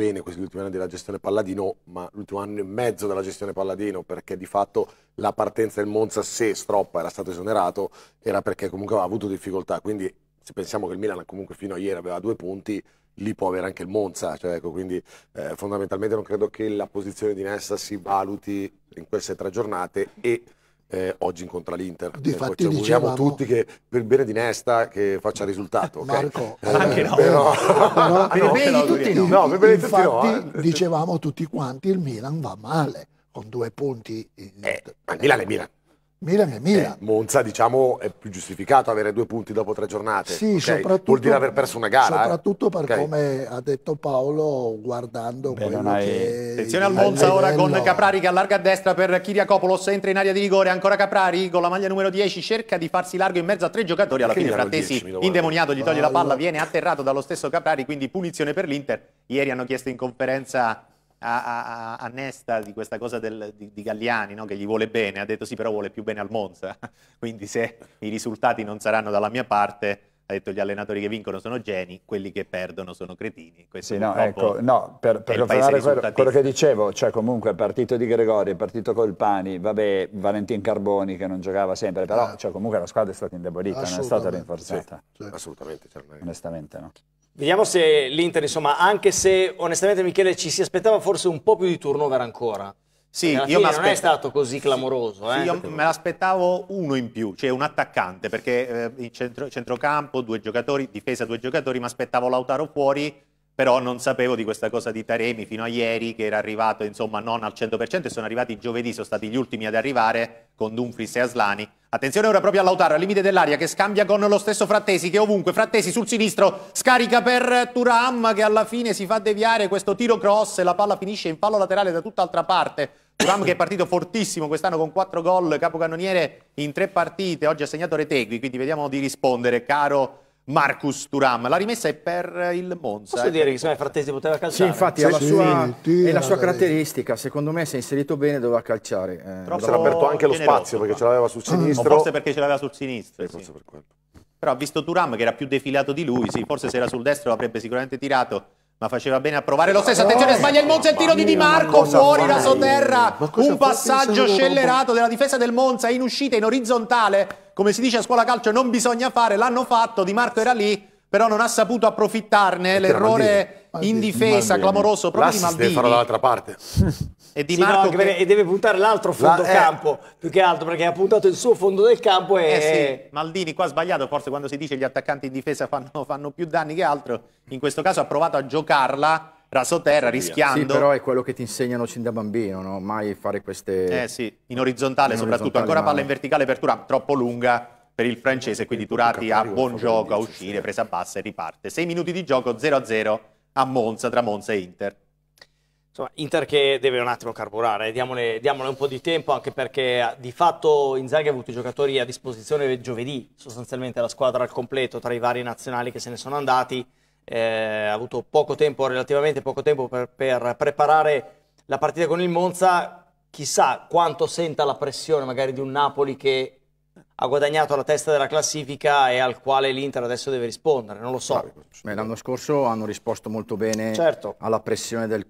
bene questi ultimi anni della gestione Palladino, ma l'ultimo anno e mezzo della gestione Palladino, perché di fatto la partenza del Monza, se Stroppa era stato esonerato, era perché comunque aveva avuto difficoltà. Quindi se pensiamo che il Milan comunque fino a ieri aveva due punti, lì può avere anche il Monza. Cioè, ecco, quindi eh, fondamentalmente non credo che la posizione di Nessa si valuti in queste tre giornate e eh, oggi incontra l'Inter. Difatti, eh, ci dicevamo, tutti che per il bene di Nesta che faccia risultato. Marco, eh, anche no. Però, però, per il bene di tutti no. tutti no. Eh. dicevamo tutti quanti il Milan va male con due punti. Eh, ma Milan è Milan. Milan è Milan. Eh, Monza, diciamo, è più giustificato avere due punti dopo tre giornate. Sì, okay? soprattutto. Vuol dire aver perso una gara. Eh? Soprattutto eh? per okay. come ha detto Paolo, guardando Beh, quello che... Attenzione al Monza livello... ora con Caprari che allarga a destra per Chiriacopoulos, entra in area di rigore, ancora Caprari con la maglia numero 10, cerca di farsi largo in mezzo a tre giocatori, alla fine Frattesi, indemoniato, gli toglie la palla, viene atterrato dallo stesso Caprari, quindi punizione per l'Inter. Ieri hanno chiesto in conferenza a, a, a, Nesta di questa cosa del, di, di, Galliani, no? che gli vuole bene, ha detto sì però vuole più bene al Monza, quindi se i risultati non saranno dalla mia parte, ha detto gli allenatori che vincono sono geni, quelli che perdono sono cretini. Questo sì, no, ecco, no, per, per quello, quello, che dicevo, cioè comunque partito di Gregori, partito Colpani, vabbè, Valentin Carboni che non giocava sempre, però ah. cioè, comunque la squadra è stata indebolita, non è stata rinforzata. Sì, sì. Assolutamente. Cioè, Onestamente no. Vediamo se l'Inter, insomma, anche se onestamente Michele ci si aspettava forse un po' più di turnover ancora. Sì, io non è stato così clamoroso. Sì, eh, io perché... me l'aspettavo uno in più, cioè un attaccante, perché eh, in centro, centrocampo due giocatori, difesa due giocatori, mi aspettavo Lautaro fuori però non sapevo di questa cosa di Taremi fino a ieri che era arrivato insomma non al 100% e sono arrivati giovedì, sono stati gli ultimi ad arrivare con Dumfries e Aslani. Attenzione ora proprio a Lautaro, al limite dell'aria che scambia con lo stesso Frattesi che ovunque, Frattesi sul sinistro, scarica per Turam che alla fine si fa deviare questo tiro cross e la palla finisce in fallo laterale da tutt'altra parte. Turam che è partito fortissimo quest'anno con 4 gol, capocannoniere in 3 partite, oggi ha segnato Retegui, quindi vediamo di rispondere caro Marcus Turam. La rimessa è per il Monza. Posso eh? dire che se mai Frattesi poteva calciare? Sì, infatti sì, sì, sua, sì, è la sua caratteristica. Secondo me si è inserito bene doveva calciare. Eh, Però si era aperto anche lo spazio perché ce l'aveva sul ah, sinistro. forse perché ce l'aveva sul sinistro. Forse per quello. Però ha visto Turam che era più defilato di lui, sì, forse se era sul destro l'avrebbe sicuramente tirato ma faceva bene a provare lo stesso. Attenzione, sbaglia il Monza e il tiro di Di Marco, fuori da sotterra. Un passaggio scellerato della difesa del Monza in uscita, in orizzontale come si dice a scuola calcio, non bisogna fare, l'hanno fatto, Di Marco era lì, però non ha saputo approfittarne, l'errore in difesa clamoroso proprio di Maldini. deve farlo dall'altra parte. E Di sì, Marco no, che... e deve puntare l'altro fondo La, eh. campo, eh. più che altro perché ha puntato il suo fondo del campo e... Eh sì, Maldini qua ha sbagliato, forse quando si dice gli attaccanti in difesa fanno, fanno più danni che altro, in questo caso ha provato a giocarla rasoterra, rischiando. Sì, però è quello che ti insegnano sin da bambino, no? Mai fare queste... Eh sì, in orizzontale in soprattutto, orizzontale ancora palla in verticale per Turam, troppo lunga per il francese, quindi Turati ha buon gioco a uscire, presa bassa e riparte. Sei minuti di gioco, 0-0 a Monza, tra Monza e Inter. Insomma, Inter che deve un attimo carburare, diamole, diamole, un po' di tempo anche perché eh, di fatto Inzaghi ha avuto i giocatori a disposizione giovedì, sostanzialmente la squadra al completo tra i vari nazionali che se ne sono andati eh, ha avuto poco tempo, relativamente poco tempo per, per preparare la partita con il Monza, chissà quanto senta la pressione magari di un Napoli che ha guadagnato la testa della classifica e al quale l'Inter adesso deve rispondere, non lo so. L'anno scorso hanno risposto molto bene certo. alla pressione del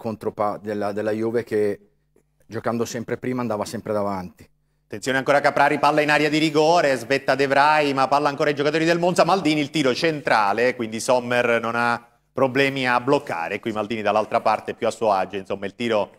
della, della Juve che giocando sempre prima andava sempre davanti. Attenzione ancora Caprari, palla in aria di rigore, svetta De Vrij, ma palla ancora ai giocatori del Monza, Maldini il tiro centrale, quindi Sommer non ha problemi a bloccare, qui Maldini dall'altra parte più a suo agio, insomma il tiro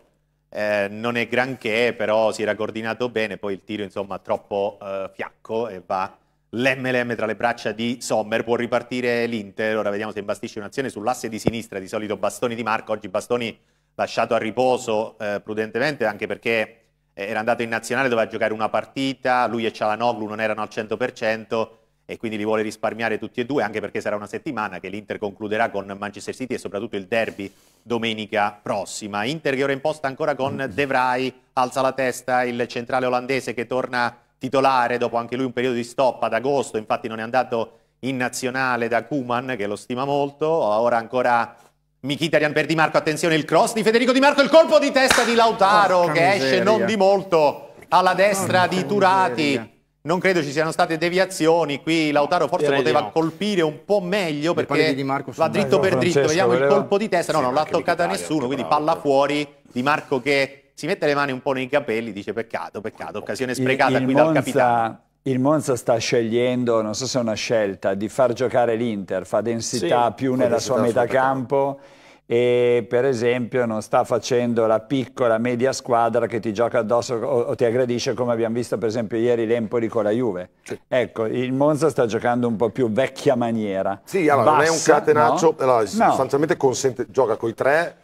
eh, non è granché, però si era coordinato bene, poi il tiro insomma troppo eh, fiacco e va l'MLM tra le braccia di Sommer, può ripartire l'Inter, ora vediamo se imbastisce un'azione sull'asse di sinistra, di solito Bastoni di Marco, oggi Bastoni lasciato a riposo eh, prudentemente anche perché eh, era andato in nazionale, doveva giocare una partita, lui e Cialanoglu non erano al 100% e quindi li vuole risparmiare tutti e due, anche perché sarà una settimana che l'Inter concluderà con Manchester City e soprattutto il derby domenica prossima. Inter che ora imposta ancora con mm. De Vrij, alza la testa il centrale olandese che torna titolare dopo anche lui un periodo di stop ad agosto, infatti non è andato in nazionale da Kuman che lo stima molto, ora ancora Michitarian per Di Marco, attenzione il cross di Federico Di Marco, il colpo di testa di Lautaro Porca che miseria. esce non di molto alla destra Porca di Turati. Miseria. Non credo ci siano state deviazioni, qui Lautaro forse Direi poteva no. colpire un po' meglio perché di Marco va dritto per dritto, vediamo voleva... il colpo di testa, no, sì, non l'ha toccata nessuno, quindi palla fuori Di Marco che si mette le mani un po' nei capelli, dice peccato, peccato, occasione sprecata il, il qui Monza... dal capitano. Il Monza sta scegliendo, non so se è una scelta, di far giocare l'Inter, fa densità sì, più nella densità sua metà campo e per esempio non sta facendo la piccola media squadra che ti gioca addosso o, o ti aggredisce come abbiamo visto per esempio ieri l'Empoli con la Juve. Sì. Ecco, il Monza sta giocando un po' più vecchia maniera. Sì, allora Bassa, non è un catenaccio, no? allora, no. sostanzialmente consente, gioca con i tre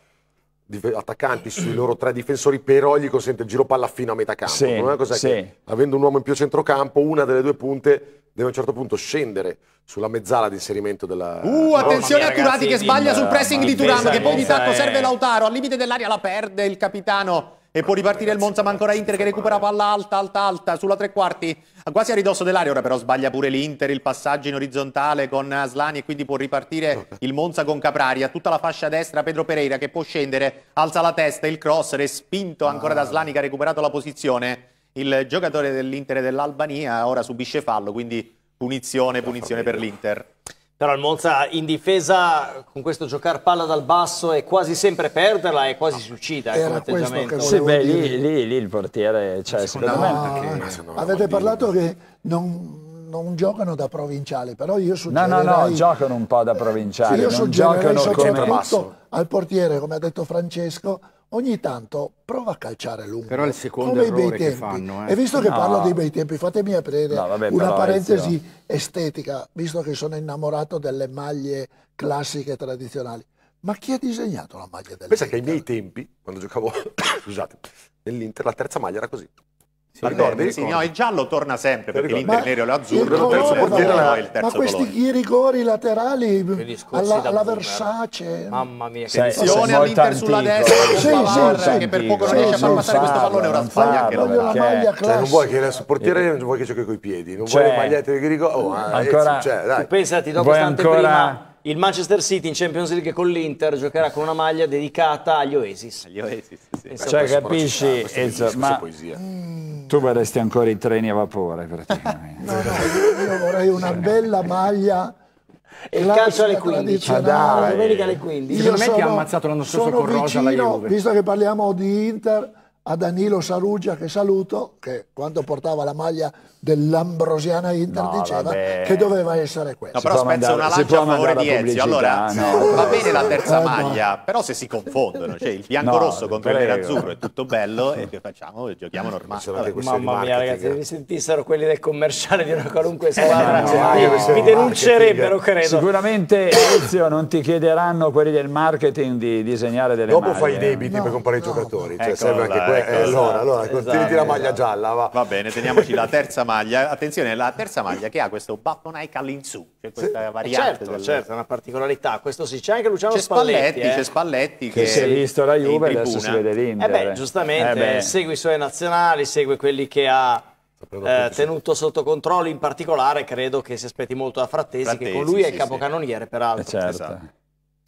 attaccanti sui loro tre difensori, però gli consente il giro palla fino a metà campo. Sì, no? sì. avendo un uomo in più a centrocampo, una delle due punte deve a un certo punto scendere sulla mezzala di inserimento della... Uh, attenzione a Curati che sbaglia sul pressing di Turam, che poi di tacco serve eh. Lautaro, al limite dell'aria la perde il capitano e può ripartire il Monza ma ancora Inter che recupera palla alta, alta, alta sulla tre quarti, quasi a ridosso dell'area, ora però sbaglia pure l'Inter, il passaggio in orizzontale con Slani e quindi può ripartire il Monza con Capraria, tutta la fascia destra Pedro Pereira che può scendere, alza la testa, il cross respinto ancora da ah. Slani che ha recuperato la posizione, il giocatore dell'Inter e dell'Albania ora subisce fallo, quindi punizione, punizione per l'Inter. Però il Monza in difesa con questo giocare palla dal basso e quasi sempre perderla e quasi suicida ecco, Era come atteggiamento. Sì, beh, lì, lì, lì, il portiere, cioè, secondo, secondo me... Perché... No, avete parlato dire. che non non giocano da provinciale, però io suggerirei... No, no, no, giocano un po' da provinciale, io non giocano soprattutto al portiere, come ha detto Francesco, ogni tanto prova a calciare lungo. Però è il secondo errore che fanno. Eh. E visto che no. parlo dei bei tempi, fatemi aprire no, vabbè, una parentesi io. estetica, visto che sono innamorato delle maglie classiche tradizionali. Ma chi ha disegnato la maglia dell'Inter? Pensa che ai miei tempi, quando giocavo nell'Inter, la terza maglia era così. Si ricordi? Sì, no, il giallo torna sempre perché l'Inter nero e l'azzurro. Il terzo portiere era il terzo Ma questi i rigori laterali alla, alla Versace. Mamma mia, che pressione all'Inter sulla destra. Che per poco non riesce a far passare questo pallone. Ora sbaglia anche la cioè, maglia cioè, Non vuoi che il portiere non vuoi che giochi coi piedi. Non cioè, vuoi le magliette di rigori. Oh, ah, ancora, pensati dopo stante prima il Manchester City in Champions League con l'Inter giocherà con una maglia dedicata agli Oasis. Agli Oasis, sì. cioè, capisci, Enzo, ma poesia. tu vorresti ancora i treni a vapore praticamente. no, no, io vorrei una bella maglia e il calcio alle 15 ah, dai. domenica alle 15 io secondo me sono, ha ammazzato l'anno scorso con Rosa vicino, la Juve visto che parliamo di Inter a Danilo Sarugia che saluto, che quando portava la maglia dell'Ambrosiana Inter no, diceva vabbè. che doveva essere questa. No, però spezza una lancia a favore di Ezio. Allora, no, va bene la terza eh, maglia, no. però se si confondono, cioè il bianco-rosso contro prego. il nerazzurro è tutto bello e facciamo, giochiamo normale. Mamma mia ragazzi, se vi sentissero quelli del commerciale di una qualunque squadra, eh, vi, vi denuncerebbero credo. Sicuramente Ezio non ti chiederanno quelli del marketing di disegnare delle Dopo maglie. Dopo fai i debiti per comprare i giocatori, cioè serve anche quello ecco, eh, allora, allora esatto, esatto. la maglia esatto. gialla. Va. va bene, teniamoci la terza maglia. Attenzione, la terza maglia che ha questo Bapponai Kalinzu, cioè questa sì, eh, variante. Certo, del... certo, è una particolarità. Questo sì, c'è anche Luciano c'è Spalletti. eh? Spalletti che, che si è visto la Juve e adesso si vede l'Inter. Eh beh, eh. giustamente, eh segue i suoi nazionali, segue quelli che ha... Eh, tenuto sotto controllo in particolare credo che si aspetti molto da Frattesi, Frattesi che con lui sì, è il capocannoniere sì. peraltro certo. esatto. esatto.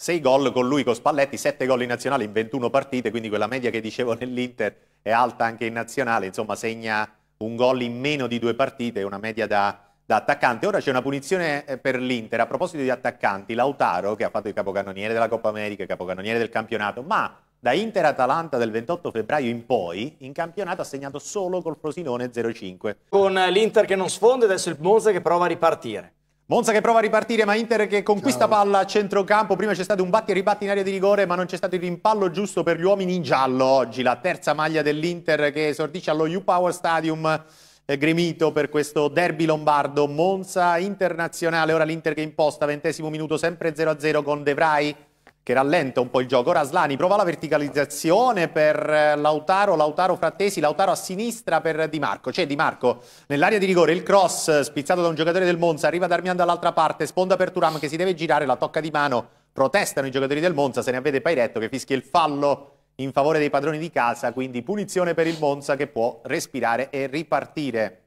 6 gol con lui, con Spalletti, 7 gol in nazionale in 21 partite, quindi quella media che dicevo nell'Inter è alta anche in nazionale, insomma segna un gol in meno di due partite, una media da, da attaccante. Ora c'è una punizione eh, per l'Inter, a proposito di attaccanti, Lautaro che ha fatto il capocannoniere della Coppa America, il capocannoniere del campionato, ma da Inter-Atalanta del 28 febbraio in poi, in campionato ha segnato solo col Frosinone 0-5. Con l'Inter che non sfonde, adesso il Monza che prova a ripartire. Monza che prova a ripartire, ma Inter che conquista Ciao. palla a centrocampo. Prima c'è stato un batti e ribatti in area di rigore, ma non c'è stato il rimpallo giusto per gli uomini in giallo oggi. La terza maglia dell'Inter che esordisce allo U-Power Stadium eh, gremito per questo derby lombardo. Monza internazionale, ora l'Inter che imposta, ventesimo minuto, sempre 0-0 con De Vrij che rallenta un po' il gioco. Ora Slani prova la verticalizzazione per Lautaro, Lautaro Frattesi, Lautaro a sinistra per Di Marco. C'è Di Marco nell'area di rigore, il cross spizzato da un giocatore del Monza, arriva Darmian dall'altra parte, sponda per Turam che si deve girare, la tocca di mano, protestano i giocatori del Monza, se ne avvede Pairetto che fischia il fallo in favore dei padroni di casa, quindi punizione per il Monza che può respirare e ripartire.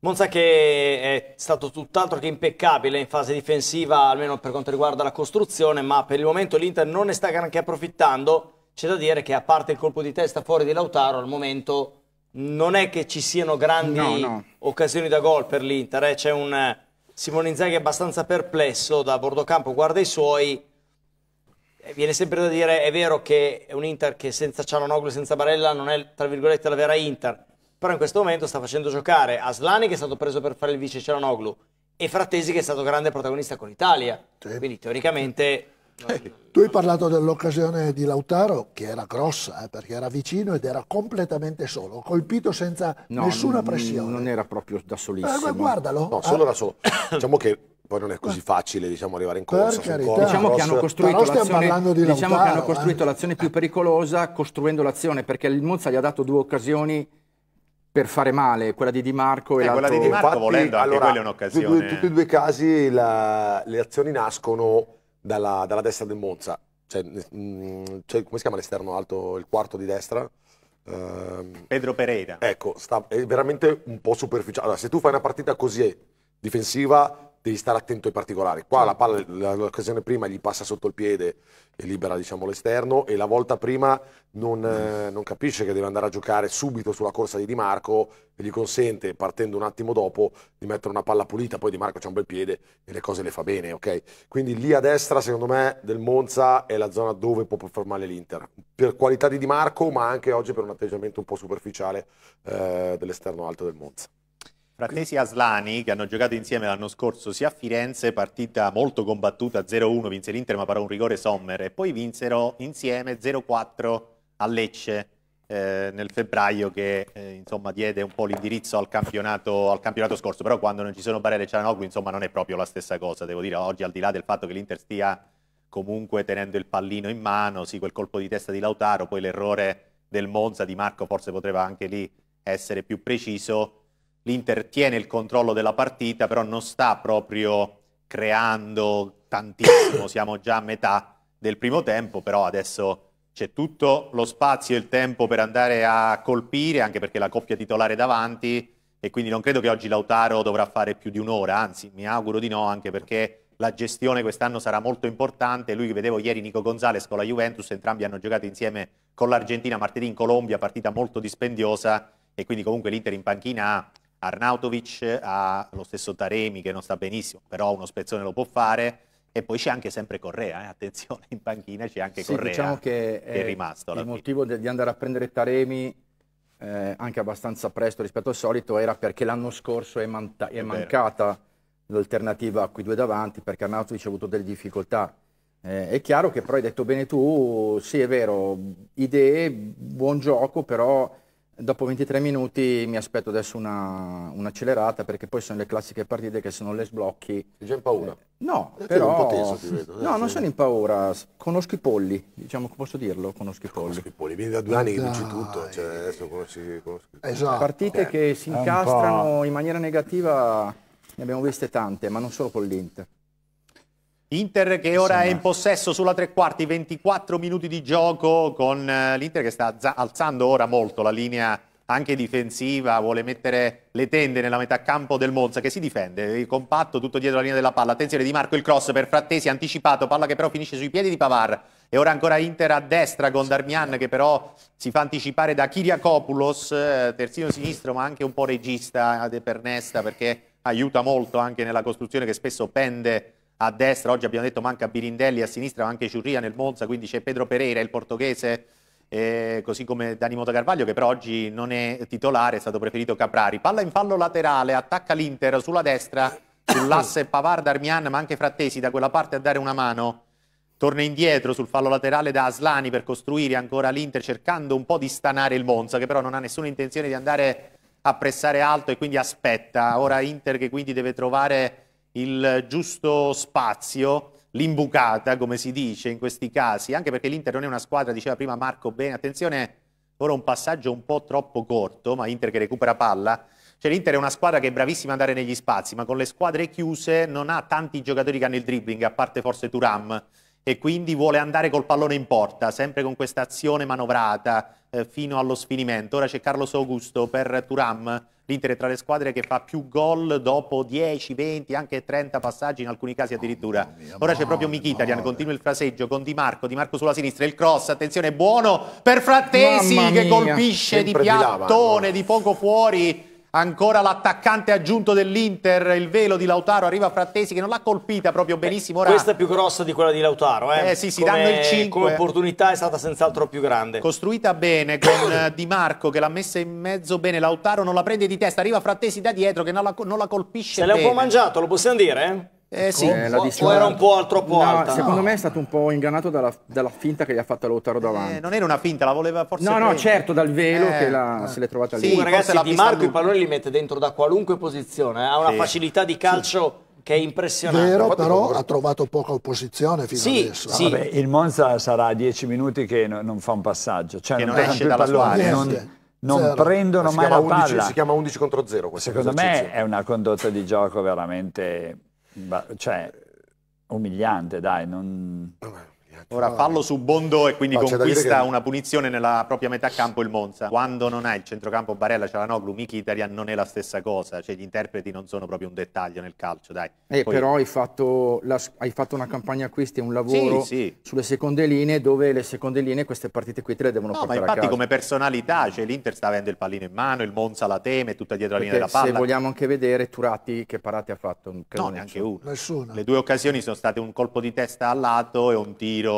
Monza che è stato tutt'altro che impeccabile in fase difensiva, almeno per quanto riguarda la costruzione, ma per il momento l'Inter non ne sta neanche approfittando. C'è da dire che a parte il colpo di testa fuori di Lautaro, al momento non è che ci siano grandi no, no. occasioni da gol per l'Inter. Eh? C'è un eh, Simone Inzaghi abbastanza perplesso da bordocampo, guarda i suoi. Eh, viene sempre da dire, è vero che è un Inter che senza Cianonoglu e senza Barella non è, tra virgolette, la vera Inter però in questo momento sta facendo giocare Aslani che è stato preso per fare il vice Ceranoglu e Frattesi che è stato grande protagonista con l'Italia. Sì. Quindi teoricamente... Sì. Eh, tu hai parlato dell'occasione di Lautaro che era grossa eh, perché era vicino ed era completamente solo, colpito senza no, nessuna pressione. Non era proprio da solissimo. Eh, guardalo. No, solo ah. da solo. diciamo che poi non è così facile diciamo, arrivare in corsa. In corsa diciamo, che hanno, l'azione, di diciamo che hanno costruito eh. l'azione più pericolosa costruendo l'azione perché il Monza gli ha dato due occasioni per fare male, quella di Di Marco e eh, quella di Di Marco Infatti, volendo anche allora, quella è un'occasione. In tutti e due i casi la, le azioni nascono dalla, dalla destra del Monza, cioè, mh, mm, cioè, come si chiama l'esterno alto, il quarto di destra? Uh, Pedro Pereira. Ecco, sta, è veramente un po' superficiale. Allora, se tu fai una partita così eh, difensiva, devi stare attento ai particolari. Qua la palla, l'occasione prima gli passa sotto il piede e libera diciamo, l'esterno e la volta prima non, mm. eh, non, capisce che deve andare a giocare subito sulla corsa di Di Marco e gli consente, partendo un attimo dopo, di mettere una palla pulita. Poi Di Marco c'ha un bel piede e le cose le fa bene, ok? Quindi lì a destra, secondo me, del Monza è la zona dove può performare l'Inter. Per qualità di Di Marco, ma anche oggi per un atteggiamento un po' superficiale eh, dell'esterno alto del Monza. Fratesi e Aslani, che hanno giocato insieme l'anno scorso sia a Firenze, partita molto combattuta 0-1, vinse l'Inter ma parò un rigore Sommer, e poi vinsero insieme 0-4 a Lecce eh, nel febbraio che eh, insomma diede un po' l'indirizzo al campionato, al campionato, scorso, però quando non ci sono Barella e Cialanoglu insomma non è proprio la stessa cosa, devo dire oggi al di là del fatto che l'Inter stia comunque tenendo il pallino in mano, sì quel colpo di testa di Lautaro, poi l'errore del Monza di Marco forse poteva anche lì essere più preciso, l'Inter tiene il controllo della partita, però non sta proprio creando tantissimo, siamo già a metà del primo tempo, però adesso c'è tutto lo spazio e il tempo per andare a colpire, anche perché la coppia titolare è davanti e quindi non credo che oggi Lautaro dovrà fare più di un'ora, anzi mi auguro di no, anche perché la gestione quest'anno sarà molto importante. Lui vedevo ieri Nico Gonzalez con la Juventus, entrambi hanno giocato insieme con l'Argentina martedì in Colombia, partita molto dispendiosa e quindi comunque l'Inter in panchina ha Arnautovic ha lo stesso Taremi che non sta benissimo, però uno spezzone lo può fare. E poi c'è anche sempre Correa, eh? attenzione, in panchina c'è anche sì, Correa diciamo che, che è, è, rimasto. Il fine. motivo di andare a prendere Taremi eh, anche abbastanza presto rispetto al solito era perché l'anno scorso è, manta- è, è mancata l'alternativa a quei due davanti perché Arnautovic ha avuto delle difficoltà. Eh, è chiaro che però hai detto bene tu, sì è vero, idee, buon gioco, però Dopo 23 minuti mi aspetto adesso un'accelerata perché poi sono le classiche partite che sono le sblocchi... Sei già in paura? Eh, no, eh, però... Teso, vedo, eh, no, non sono in paura, conosco i polli, diciamo, posso dirlo, conosco i polli. Conosco i polli, vieni da due anni che vinci tutto, cioè adesso conosci... conosci. Esatto. Partite che si incastrano in maniera negativa, ne abbiamo viste tante, ma non solo con l'Inter. Inter che ora è in possesso sulla tre quarti, 24 minuti di gioco con eh, l'Inter che sta alzando ora molto la linea anche difensiva, vuole mettere le tende nella metà campo del Monza che si difende, compatto tutto dietro la linea della palla, attenzione Di Marco il cross per Frattesi anticipato, palla che però finisce sui piedi di Pavar e ora ancora Inter a destra con Darmian che però si fa anticipare da Kiriakopoulos, eh, terzino sinistro ma anche un po' regista eh, per Nesta perché aiuta molto anche nella costruzione che spesso pende a destra, oggi abbiamo detto manca Birindelli, a sinistra manca Ciurria nel Monza, quindi c'è Pedro Pereira, il portoghese, eh, così come Dani Mota Carvaglio che però oggi non è titolare, è stato preferito Caprari. Palla in fallo laterale, attacca l'Inter sulla destra, sull'asse Pavard, Armian, ma anche Frattesi da quella parte a dare una mano. Torna indietro sul fallo laterale da Aslani per costruire ancora l'Inter cercando un po' di stanare il Monza che però non ha nessuna intenzione di andare a pressare alto e quindi aspetta. Ora Inter che quindi deve trovare il giusto spazio, l'imbucata, come si dice in questi casi, anche perché l'Inter non è una squadra, diceva prima Marco bene, attenzione, ora un passaggio un po' troppo corto, ma Inter che recupera palla, cioè l'Inter è una squadra che è bravissima ad andare negli spazi, ma con le squadre chiuse non ha tanti giocatori che hanno il dribbling, a parte forse Turam, e quindi vuole andare col pallone in porta, sempre con questa azione manovrata eh, fino allo sfinimento. Ora c'è Carlos Augusto per Turam, l'Inter è tra le squadre che fa più gol dopo 10, 20, anche 30 passaggi, in alcuni casi addirittura. Mia, Ora c'è proprio Mkhitaryan, continua il fraseggio con Di Marco, Di Marco sulla sinistra, il cross, attenzione, buono per Frattesi che colpisce Sempre di piattone, di poco fuori ancora l'attaccante aggiunto dell'Inter, il velo di Lautaro arriva Frattesi che non l'ha colpita proprio eh, benissimo. Beh, questa è più grossa di quella di Lautaro, eh? eh sì, sì, come, danno il 5. Come opportunità è stata senz'altro più grande. Costruita bene con eh, Di Marco che l'ha messa in mezzo bene, Lautaro non la prende di testa, arriva Frattesi da dietro che non la, non la colpisce Se l'ha un po' mangiato, lo possiamo dire, eh? Eh ecco. sì, eh, eh, la o era un po' troppo no, alta. Secondo no. me è stato un po' ingannato dalla, dalla finta che gli ha fatto Lautaro eh, davanti. Eh, non era una finta, la voleva forse No, prendere. no, certo, dal velo eh, che la, se l'è trovata lì. Sì, ragazzi, la Di Marco i palloni li mette dentro da qualunque posizione, ha una sì. facilità di calcio sì. che è impressionante. Vero, però ha trovato poca opposizione fino sì, adesso. Sì. Vabbè, il Monza sarà a dieci minuti che non, non fa un passaggio, cioè non, non esce dalla pallone, non non prendono si mai la 11, palla. Si chiama 11 contro 0 Secondo esercizio. me è una condotta di gioco veramente Beh, cioè, umiliante, dai, non... Vabbè. Ora fallo su Bondo e quindi conquista che... una punizione nella propria metà campo il Monza. Quando non hai il centrocampo Barella, Cialanoglu, Mkhitaryan non è la stessa cosa, cioè gli interpreti non sono proprio un dettaglio nel calcio, dai. Eh, Poi... Però hai fatto, la, hai fatto, una campagna acquisti, un lavoro sì, sì. sulle seconde linee dove le seconde linee queste partite qui te le devono no, portare ma infatti come personalità, cioè l'Inter sta avendo il pallino in mano, il Monza la teme, tutta dietro Perché la linea della palla. se vogliamo anche vedere Turati che parate ha fatto. No, neanche uno. Nessuna. Le due occasioni sono state un colpo di testa al lato e un tiro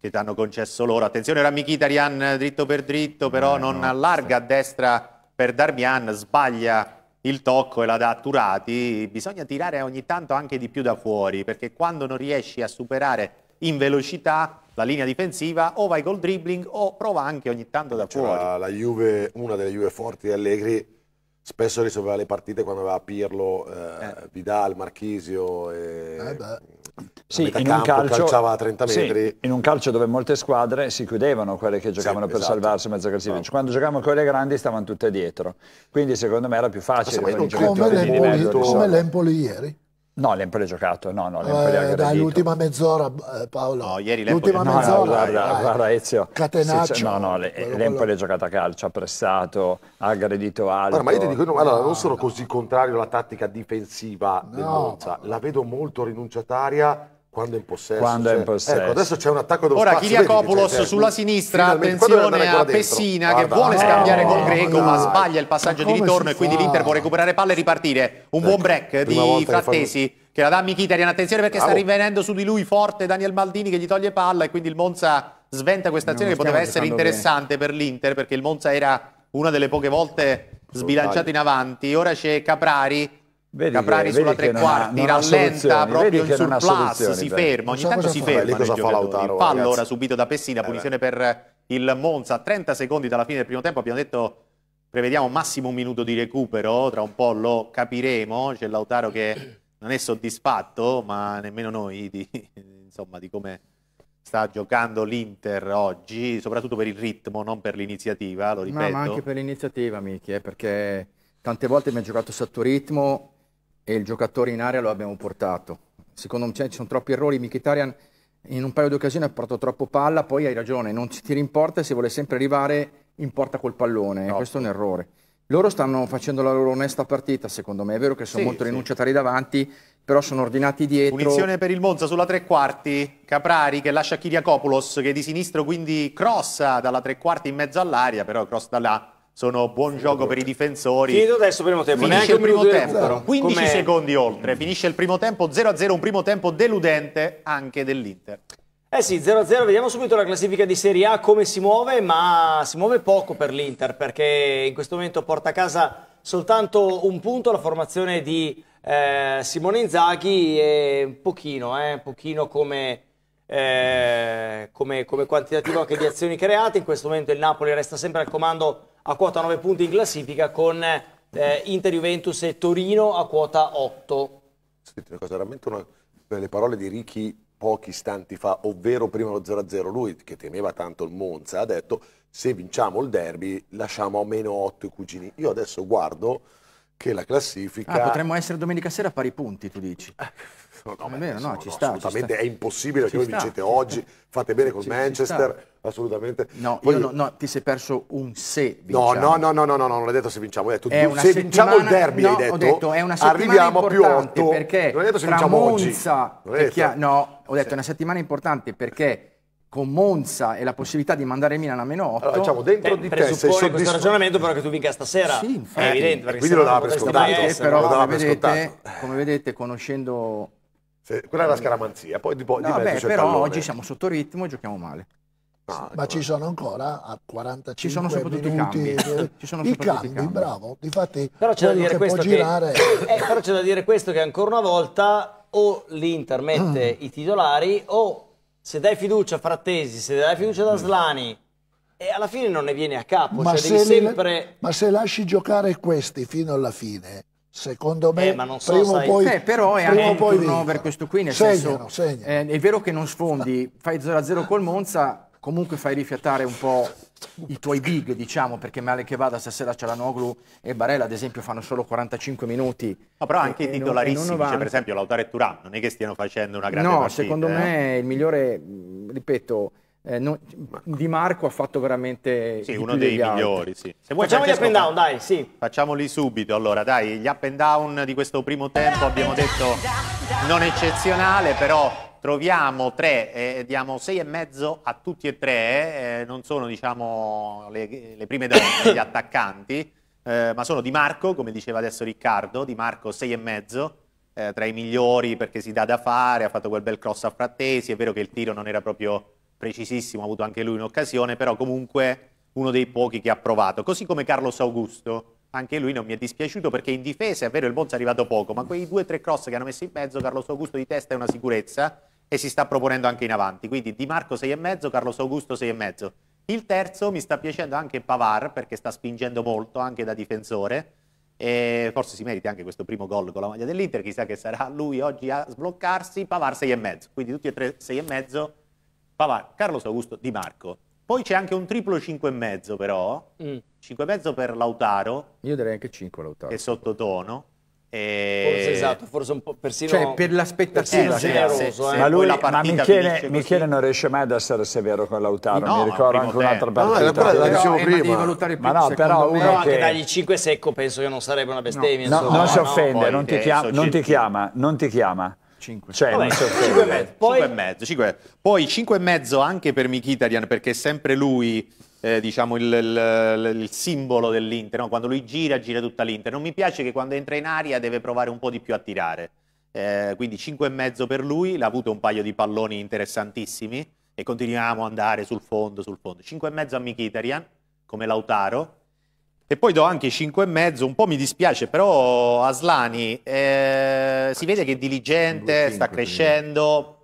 che ti hanno concesso loro. Attenzione, ora Mkhitaryan dritto per dritto, però eh, non no, allarga sì. a destra per Darmian, sbaglia il tocco e la dà a Turati. Bisogna tirare ogni tanto anche di più da fuori, perché quando non riesci a superare in velocità la linea difensiva o vai col dribbling o prova anche ogni tanto da fuori. La Juve, una delle Juve forti di Allegri spesso risolveva le partite quando aveva Pirlo, eh, eh. Vidal, Marchisio e eh, sì, in un calcio, calciava a metri. in un calcio dove molte squadre si chiudevano quelle che giocavano sì, per esatto. salvarsi in mezzo a classifica. No. Quando giocavamo con le grandi stavano tutte dietro. Quindi secondo me era più facile. Come l'Empoli, come diciamo. l'Empoli ieri. No, l'Empoli ha giocato, no, no, l'Empoli eh, ha l'ultima mezz'ora, eh, Paolo. No, ieri l'Empoli... L'ultima no, mezz'ora, guarda, eh, guarda Ezio. Catenaccio. Sì, no, no, l'Empoli ha giocato a calcio, ha pressato, ha aggredito altro. Allora, ma io ti dico, no, allora, non sono così contrario alla tattica difensiva del Monza, la vedo molto rinunciataria quando è in possesso. Quando cioè, è in cioè, ecco, possesso. Ecco, adesso c'è un attacco dello Ora, spazio. Ora Kiriakopoulos cioè, sulla sinistra, attenzione a Pessina Guarda, che vuole no, scambiare no, oh, col Greco, ma sbaglia il passaggio di ritorno e quindi l'Inter può recuperare palle e ripartire. Un ecco, buon break di Frattesi. Che, la dà a attenzione perché Bravo. sta rivenendo su di lui forte Daniel Maldini che gli toglie palla e quindi il Monza sventa questa azione che poteva essere interessante bene. per l'Inter perché il Monza era una delle poche volte sbilanciato in avanti. Ora c'è Caprari Vedi Caprari che, sulla tre quarti, rallenta proprio il surplus, si ferma, ogni tanto si ferma. cosa fa Lautaro? Fallo ora subito da Pessina, punizione per il Monza, 30 secondi dalla fine del primo tempo, abbiamo detto prevediamo massimo un minuto di recupero, tra un po' lo capiremo, c'è Lautaro che non è soddisfatto, ma nemmeno noi di, insomma, di come sta giocando l'Inter oggi, soprattutto per il ritmo, non per l'iniziativa, lo ripeto. No, ma anche per l'iniziativa, Michi, eh, perché tante volte abbiamo giocato sotto ritmo, e il giocatore in area lo abbiamo portato. Secondo me ci sono troppi errori, Michitarian in un paio di occasioni ha portato troppo palla, poi hai ragione, non ci tiri in porta e se vuole sempre arrivare in porta col pallone, no. questo è un errore. Loro stanno facendo la loro onesta partita, secondo me. È vero che sono sì, molto sì. rinunciatari davanti, però sono ordinati dietro. Punizione per il Monza sulla tre quarti. Caprari che lascia Kiriakopoulos, che di sinistro quindi crossa dalla tre quarti in mezzo all'aria, però cross da là sono buon gioco per i difensori. Finito adesso primo tempo, Finisce il primo tempo, 15 secondi oltre. Finisce il primo tempo 0-0, un primo tempo deludente anche dell'Inter. Eh sì, 0-0, vediamo subito la classifica di Serie A come si muove, ma si muove poco per l'Inter perché in questo momento porta a casa soltanto un punto la formazione di eh, Simone Inzaghi e un pochino, eh, un pochino come, eh, come, come quantitativo anche di azioni create. In questo momento il Napoli resta sempre al comando a quota 9 punti in classifica con eh, Inter Juventus e Torino a quota 8. Senti una cosa, veramente una, le parole di Ricchi pochi istanti fa, ovvero prima lo 0-0, lui che temeva tanto il Monza, ha detto se vinciamo il derby lasciamo a meno 8 i cugini. Io adesso guardo che la classifica... Ah, potremmo essere domenica sera a pari punti, tu dici. Cioè, no, è vero, no, ci sta. Assolutamente ci sta. è impossibile ci che voi vincete oggi, fate bene col ci, Manchester, ci assolutamente. No, Poi... no, no, ti sei perso un se vinciamo. No, no, no, no, no, non hai detto se vinciamo, ho detto se settimana... vinciamo il derby, hai detto. ho detto è una settimana arriviamo a più Perché non hai detto se vinciamo Monza oggi. Chia... No, ho detto è una settimana importante perché con Monza e la possibilità di mandare Milan a meno 8 allora, diciamo, dentro eh, di te sei soddisf- questo ragionamento però che tu vinca stasera sì, infatti. è evidente quindi lo dava per scontato però come vedete conoscendo se, quella è la scaramanzia, poi tipo, no, beh, però oggi siamo sotto ritmo e giochiamo male. No, ah, ma ci sono ancora a 45 ci sono soprattutto minuti i cambi, ci sono i cambi, cambi, bravo difatti però c'è da dire questo che, girare... eh, però c'è da dire questo che ancora una volta o l'Inter mette mm. i titolari o se dai fiducia a Frattesi se dai fiducia ad mm. Aslani e alla fine non ne viene a capo ma, cioè se, li, sempre... ma se lasci giocare questi fino alla fine Secondo me, eh, ma non so, prima sai... poi, eh, però è anche un turnover questo qui, nel segnano, senso, Eh, è vero che non sfondi, fai 0-0 col Monza, comunque fai rifiatare un po' i tuoi big, diciamo, perché male che vada stasera Cialanoglu e Barella, ad esempio, fanno solo 45 minuti. Ma però anche i titolarissimi, cioè, per esempio Lautare e Turan, non è che stiano facendo una grande no, partita. No, secondo eh? me il migliore, ripeto, eh, non, di Marco ha fatto veramente sì, uno dei migliori. Sì. Se vuoi, Facciamo gli up and down, dai, sì. Facciamoli subito. Allora, dai, gli up and down di questo primo tempo abbiamo detto non eccezionale, però troviamo tre, eh, eh diamo sei e mezzo a tutti e tre, eh, non sono diciamo le, le prime donne, gli attaccanti, eh, ma sono Di Marco, come diceva adesso Riccardo, Di Marco sei e mezzo, eh, tra i migliori perché si dà da fare, ha fatto quel bel cross a Frattesi, è vero che il tiro non era proprio precisissimo, ha avuto anche lui un'occasione, però comunque uno dei pochi che ha provato. Così come Carlos Augusto, anche lui non mi è dispiaciuto perché in difesa è vero il Monza è arrivato poco, ma quei due o tre cross che hanno messo in mezzo, Carlos Augusto di testa è una sicurezza e si sta proponendo anche in avanti. Quindi Di Marco 6,5, Carlos Augusto 6,5. Il terzo mi sta piacendo anche Pavar perché sta spingendo molto anche da difensore e forse si merita anche questo primo gol con la maglia dell'Inter, chissà che sarà lui oggi a sbloccarsi, Pavar 6,5. Quindi tutti e tre 6,5 Pavard, Carlos Augusto, Di Marco. Poi c'è anche un triplo e mezzo, però, mm. mezzo per Lautaro. Io direi anche 5 Lautaro. Che è sottotono. E... Forse esatto, forse un po' persino... Cioè per l'aspettativa. Eh, eh. Ma lui, la ma Michele, Michele, non riesce mai ad essere severo con Lautaro, no, mi ricordo anche un'altra partita. No, però, la dicevo però, prima. Valutare più, ma no, però uno che... anche dagli 5 secco penso che non sarebbe una bestemmia. No, no, non si offende, non, ti chiama, non ti chiama. 5. Cioè, Poi... 5 e mezzo, Poi 5 e mezzo anche per Mkhitaryan perché è sempre lui eh, diciamo il, il, il, simbolo dell'Inter, no? quando lui gira, gira tutta l'Inter. Non mi piace che quando entra in aria deve provare un po' di più a tirare. Eh, quindi 5 e mezzo per lui, l'ha avuto un paio di palloni interessantissimi e continuiamo ad andare sul fondo, sul fondo. 5 e mezzo a Mkhitaryan come Lautaro e poi do anche 5,5, un po' mi dispiace, però Aslani eh, si vede che è diligente, sta crescendo,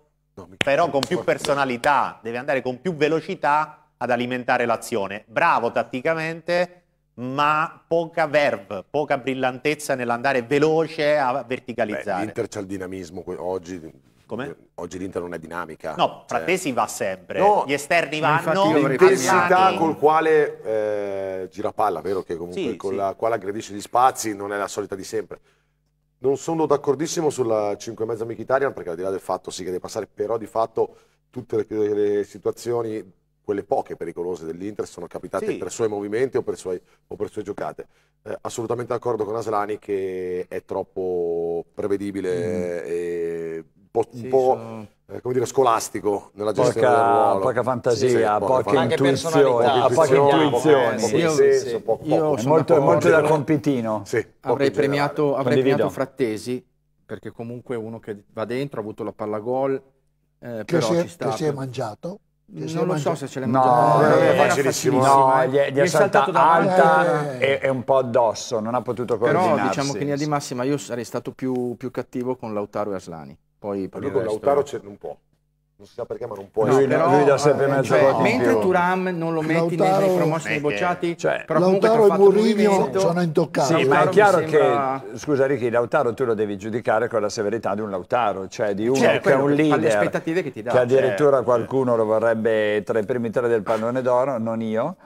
però con più personalità, deve andare con più velocità ad alimentare l'azione. Bravo tatticamente, ma poca verve, poca brillantezza nell'andare veloce a verticalizzare. Beh, L'Inter c'ha il dinamismo oggi come? Oggi l'Inter non è dinamica. No, cioè... Frattesi va sempre. No, Gli esterni vanno. L'intensità col quale eh, gira palla, vero? Che comunque sì, con sì. la quale aggredisce gli spazi non è la solita di sempre. Non sono d'accordissimo sulla 5,5 Mkhitaryan perché al di là del fatto sì che deve passare, però di fatto tutte le, le situazioni, quelle poche pericolose dell'Inter, sono capitate sì. per i suoi movimenti o per, suoi, o per sue giocate. Eh, assolutamente d'accordo con Aslani che è troppo prevedibile mm. e po', un po' sono... eh, come dire, scolastico nella gestione poca, del ruolo. Poca fantasia, sì, ah, poca, poca intuizione, ah, poca intuizione. Sì, io, molto, molto da compitino. avrei premiato, avrei premiato Frattesi, perché comunque è uno che va dentro, ha avuto la palla gol, eh, che, si è, sta, che si è mangiato? non lo so se ce l'hai mangiato. no, è eh, facilissimo. No, gli, gli è, è da alta eh, eh, eh. e, un po' addosso, non ha potuto coordinarsi. Però diciamo che in linea di massima io sarei stato più, più cattivo con Lautaro e Aslani. Poi per lui con Lautaro c'è un po'. Non si sa perché, ma non può no, essere. Lui dà sempre mezzo cioè, Mentre Turam non lo metti Lautaro... nei promossi dei bocciati, cioè, però Lautaro e Mourinho sono intoccabili. Sì, ma è chiaro sembra... che, scusa Ricky, Lautaro tu lo devi giudicare con la severità di un Lautaro, cioè di uno cioè, che è un leader, che, ti dà, che addirittura certo. qualcuno lo certo. vorrebbe tra i primi tre del pallone d'oro, non io,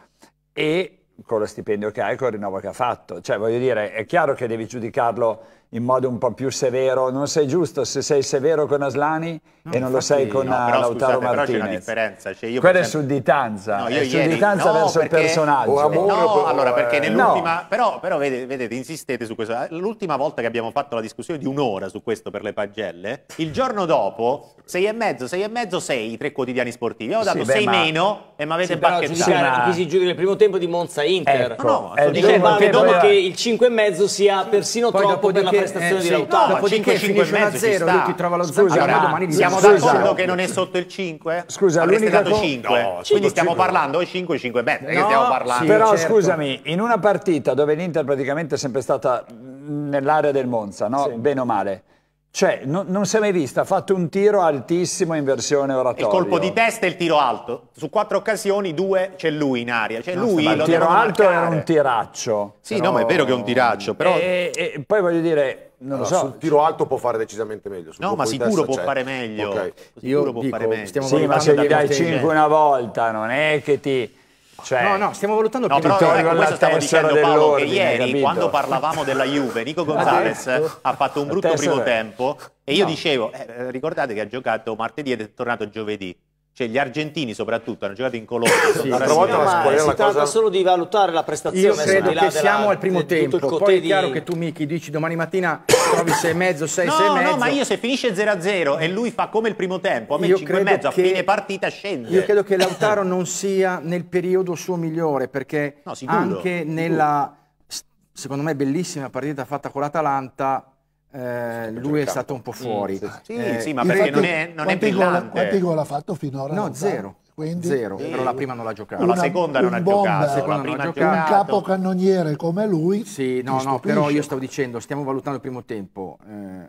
e con lo stipendio che hai, con il rinnovo che ha fatto. Cioè, voglio dire, è chiaro che devi giudicarlo in modo un po' più severo. Non sei giusto se sei severo con Aslani no, e non lo sei con no, eh, però, Lautaro scusate, Martinez. Però c'è una differenza. Cioè io Quella esempio... è sudditanza, no, è ieri... sudditanza no, verso perché... il personaggio. Oh, amore, no, però, allora perché eh, nell'ultima... No. Però, però vedete, vedete, insistete su questo. L'ultima volta che abbiamo fatto la discussione di un'ora su questo per le pagelle, il giorno dopo, sei e mezzo, sei e mezzo, sei i tre quotidiani sportivi. Io ho dato sì, beh, sei ma... meno e mi avete sì, bacchettato. Qui si giudica il primo tempo di Monza Inter. Ecco, no, no, sto dicendo che il cinque e mezzo sia persino troppo per la prestazione eh, di Lautaro. No, Dopodiché finisce 1 0, lui ti trova lo Scusa, allora, domani Siamo d'accordo che non è sotto il 5? Eh? Scusa, avreste dato 5. No, Quindi stiamo parlando 5 5 e no, stiamo parlando. Sì, però certo. scusami, in una partita dove l'Inter praticamente è sempre stata mm, nell'area del Monza, no? Sì. Bene o male. Cioè, no, non si è mai vista, ha fatto un tiro altissimo in versione oratoria. Il colpo di testa e il tiro alto. Su quattro occasioni, due c'è lui in aria. Cioè, no, lui il tiro alto marcare. era un tiraccio. Sì, però... no, ma è vero che è un tiraccio, però... E, e poi voglio dire, non allora, lo so. Sul tiro alto può fare decisamente meglio. Sul no, ma sicuro può fare meglio. Okay. Sicuro Io può dico, fare meglio. Sì, ma se gli dai cinque una volta, non è che ti cioè, no, no, stiamo valutando no, però, ecco, questo stavo dicendo Paolo che ieri capito? quando parlavamo della Juve Nico Gonzalez ha fatto un brutto primo tempo e io no. dicevo, eh, ricordate che ha giocato martedì ed è tornato giovedì cioè gli argentini soprattutto hanno giocato in Colombia. Sì, l'altra volta la squadra si tratta solo di valutare la prestazione. Io credo che siamo al primo tempo, poi è chiaro di... che tu Michi dici domani mattina trovi sei e mezzo, sei, no, 6 e mezzo. No, ma io se finisce 0-0 e lui fa come il primo tempo, a me io 5 e mezzo, che... a fine partita scende. Io credo che Lautaro non sia nel periodo suo migliore perché no, sicuro, anche sicuro. nella secondo me bellissima partita fatta con l'Atalanta eh, lui è stato un po' fuori. Mm, sì, eh, sì, ma perché fatto, non è, non è brillante. Quanti gol ha fatto finora? No, zero. Quindi, zero, però la prima non l'ha giocato. No, la seconda non ha giocato, la prima ha giocato. Un capocannoniere come lui. Sì, no, no, però io stavo dicendo, stiamo valutando il primo tempo.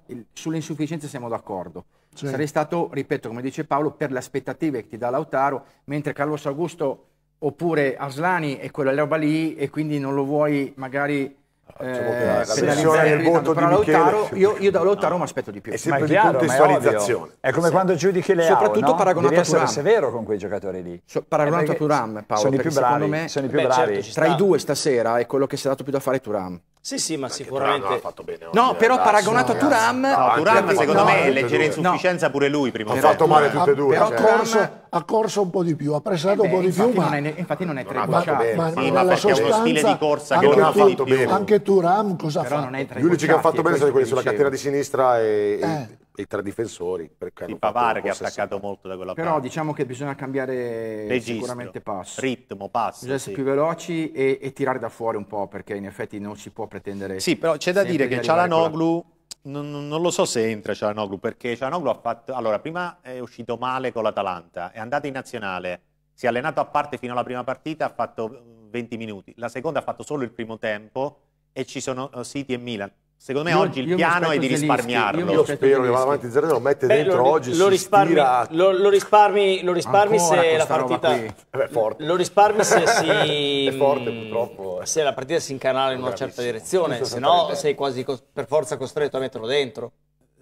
Eh, sulle insufficienze siamo d'accordo. Cioè. Sarei stato, ripeto, come dice Paolo, per le aspettative che ti dà Lautaro, mentre Carlos Augusto oppure Aslani è quella roba lì e quindi non lo vuoi magari cioè, eh, la sessione di Lautaro, io, io, da Lautaro no. mi aspetto di più. È sempre ma è chiaro, contestualizzazione. È, è, come sì. quando giudichi le Soprattutto no? paragonato Devi a Turam. severo con quei giocatori lì. So, paragonato eh, a Turam, Paolo, sono i più bravi, me, i più beh, bravi. Certo, tra i due stasera è quello che si è dato più da fare Turam. Sì, sì, ma Perché sicuramente. ha fatto bene oggi, no, eh, però ragazzi, paragonato no, a Turam. No, ah, Turam, secondo no, me, leggera insufficienza no. pure lui. Prima ha fatto male tutte e due. Però cioè. corso, ha corso un po' di più, ha pressato eh beh, un po' di più. Ma, ne, infatti, non è trebucciato. Ma, ma, sì, ma perché è uno stile di corsa che non ha fatto bene. Anche Turam cosa fa? fatto? Gli unici che ha fatto bene sono quelli sulla catena di sinistra e eh e tra difensori. Il Pavar che ha attaccato molto da quella Però diciamo che bisogna cambiare Registro, sicuramente passo. Ritmo, passo. Bisogna essere più veloci e, e, tirare da fuori un po' perché in effetti non si può pretendere... Sì, però c'è da dire che Cialanoglu... Non, non, lo so se entra Cialanoglu perché Cialanoglu ha fatto... Allora, prima è uscito male con l'Atalanta, è andato in nazionale, si è allenato a parte fino alla prima partita, ha fatto 20 minuti. La seconda ha fatto solo il primo tempo e ci sono eh, City e Milan Secondo me io, oggi il piano è di risparmiarlo. Io, io spero che vada avanti 0-0, mette dentro lo, oggi, lo risparmi, stira... lo, lo, risparmi, lo risparmi se la partita... Eh beh, lo risparmi se si... forte, se la partita si incanala in una certa direzione, se no sei quasi per forza costretto a metterlo dentro.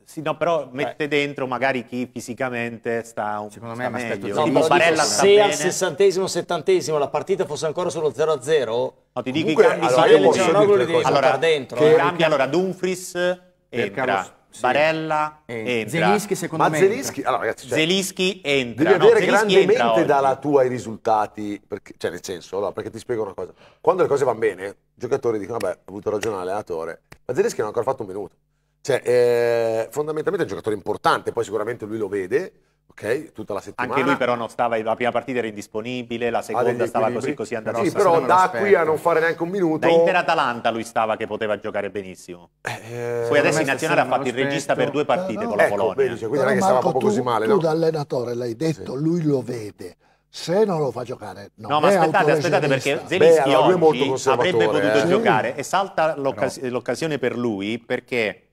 Sì, no, però cioè mette Beh. dentro magari chi fisicamente sta un Secondo me sta meglio. No, tipo, dico, se bene. al sessantesimo, settantesimo la partita fosse ancora solo 0-0, no, ti dico che allora, io posso dire allora, dentro. Che eh. cambia allora Dumfries entra. Sì. Barella eh. Zelischi secondo Ma me Zelischi, entra. Allora, ragazzi, cioè, Zelischi entra. Devi avere Zelischi grandemente dalla tua i risultati, perché, cioè nel senso, allora, perché ti spiego una cosa. Quando le cose vanno bene, i giocatori dicono, vabbè, ha avuto ragione l'allenatore. Ma Zelischi non ha ancora fatto un minuto. Cioè, eh, fondamentalmente è un giocatore importante, poi sicuramente lui lo vede, ok? Tutta la settimana. Anche lui però non stava, la prima partita era indisponibile, la seconda stava così, così andava Sì, però da qui a non fare neanche un minuto... Da Inter-Atalanta lui stava che poteva giocare benissimo. Eh, eh poi adesso in Nazionale ha fatto il regista per due partite no, con la ecco, Polonia. Vedi, cioè, quindi non è che stava proprio tu, così male, tu no? Tu da allenatore l'hai detto, sì. lui lo vede se non lo fa giocare no, no ma aspettate aspettate perché Zelinski Beh, allora, avrebbe potuto eh? giocare e salta l'occasione per lui perché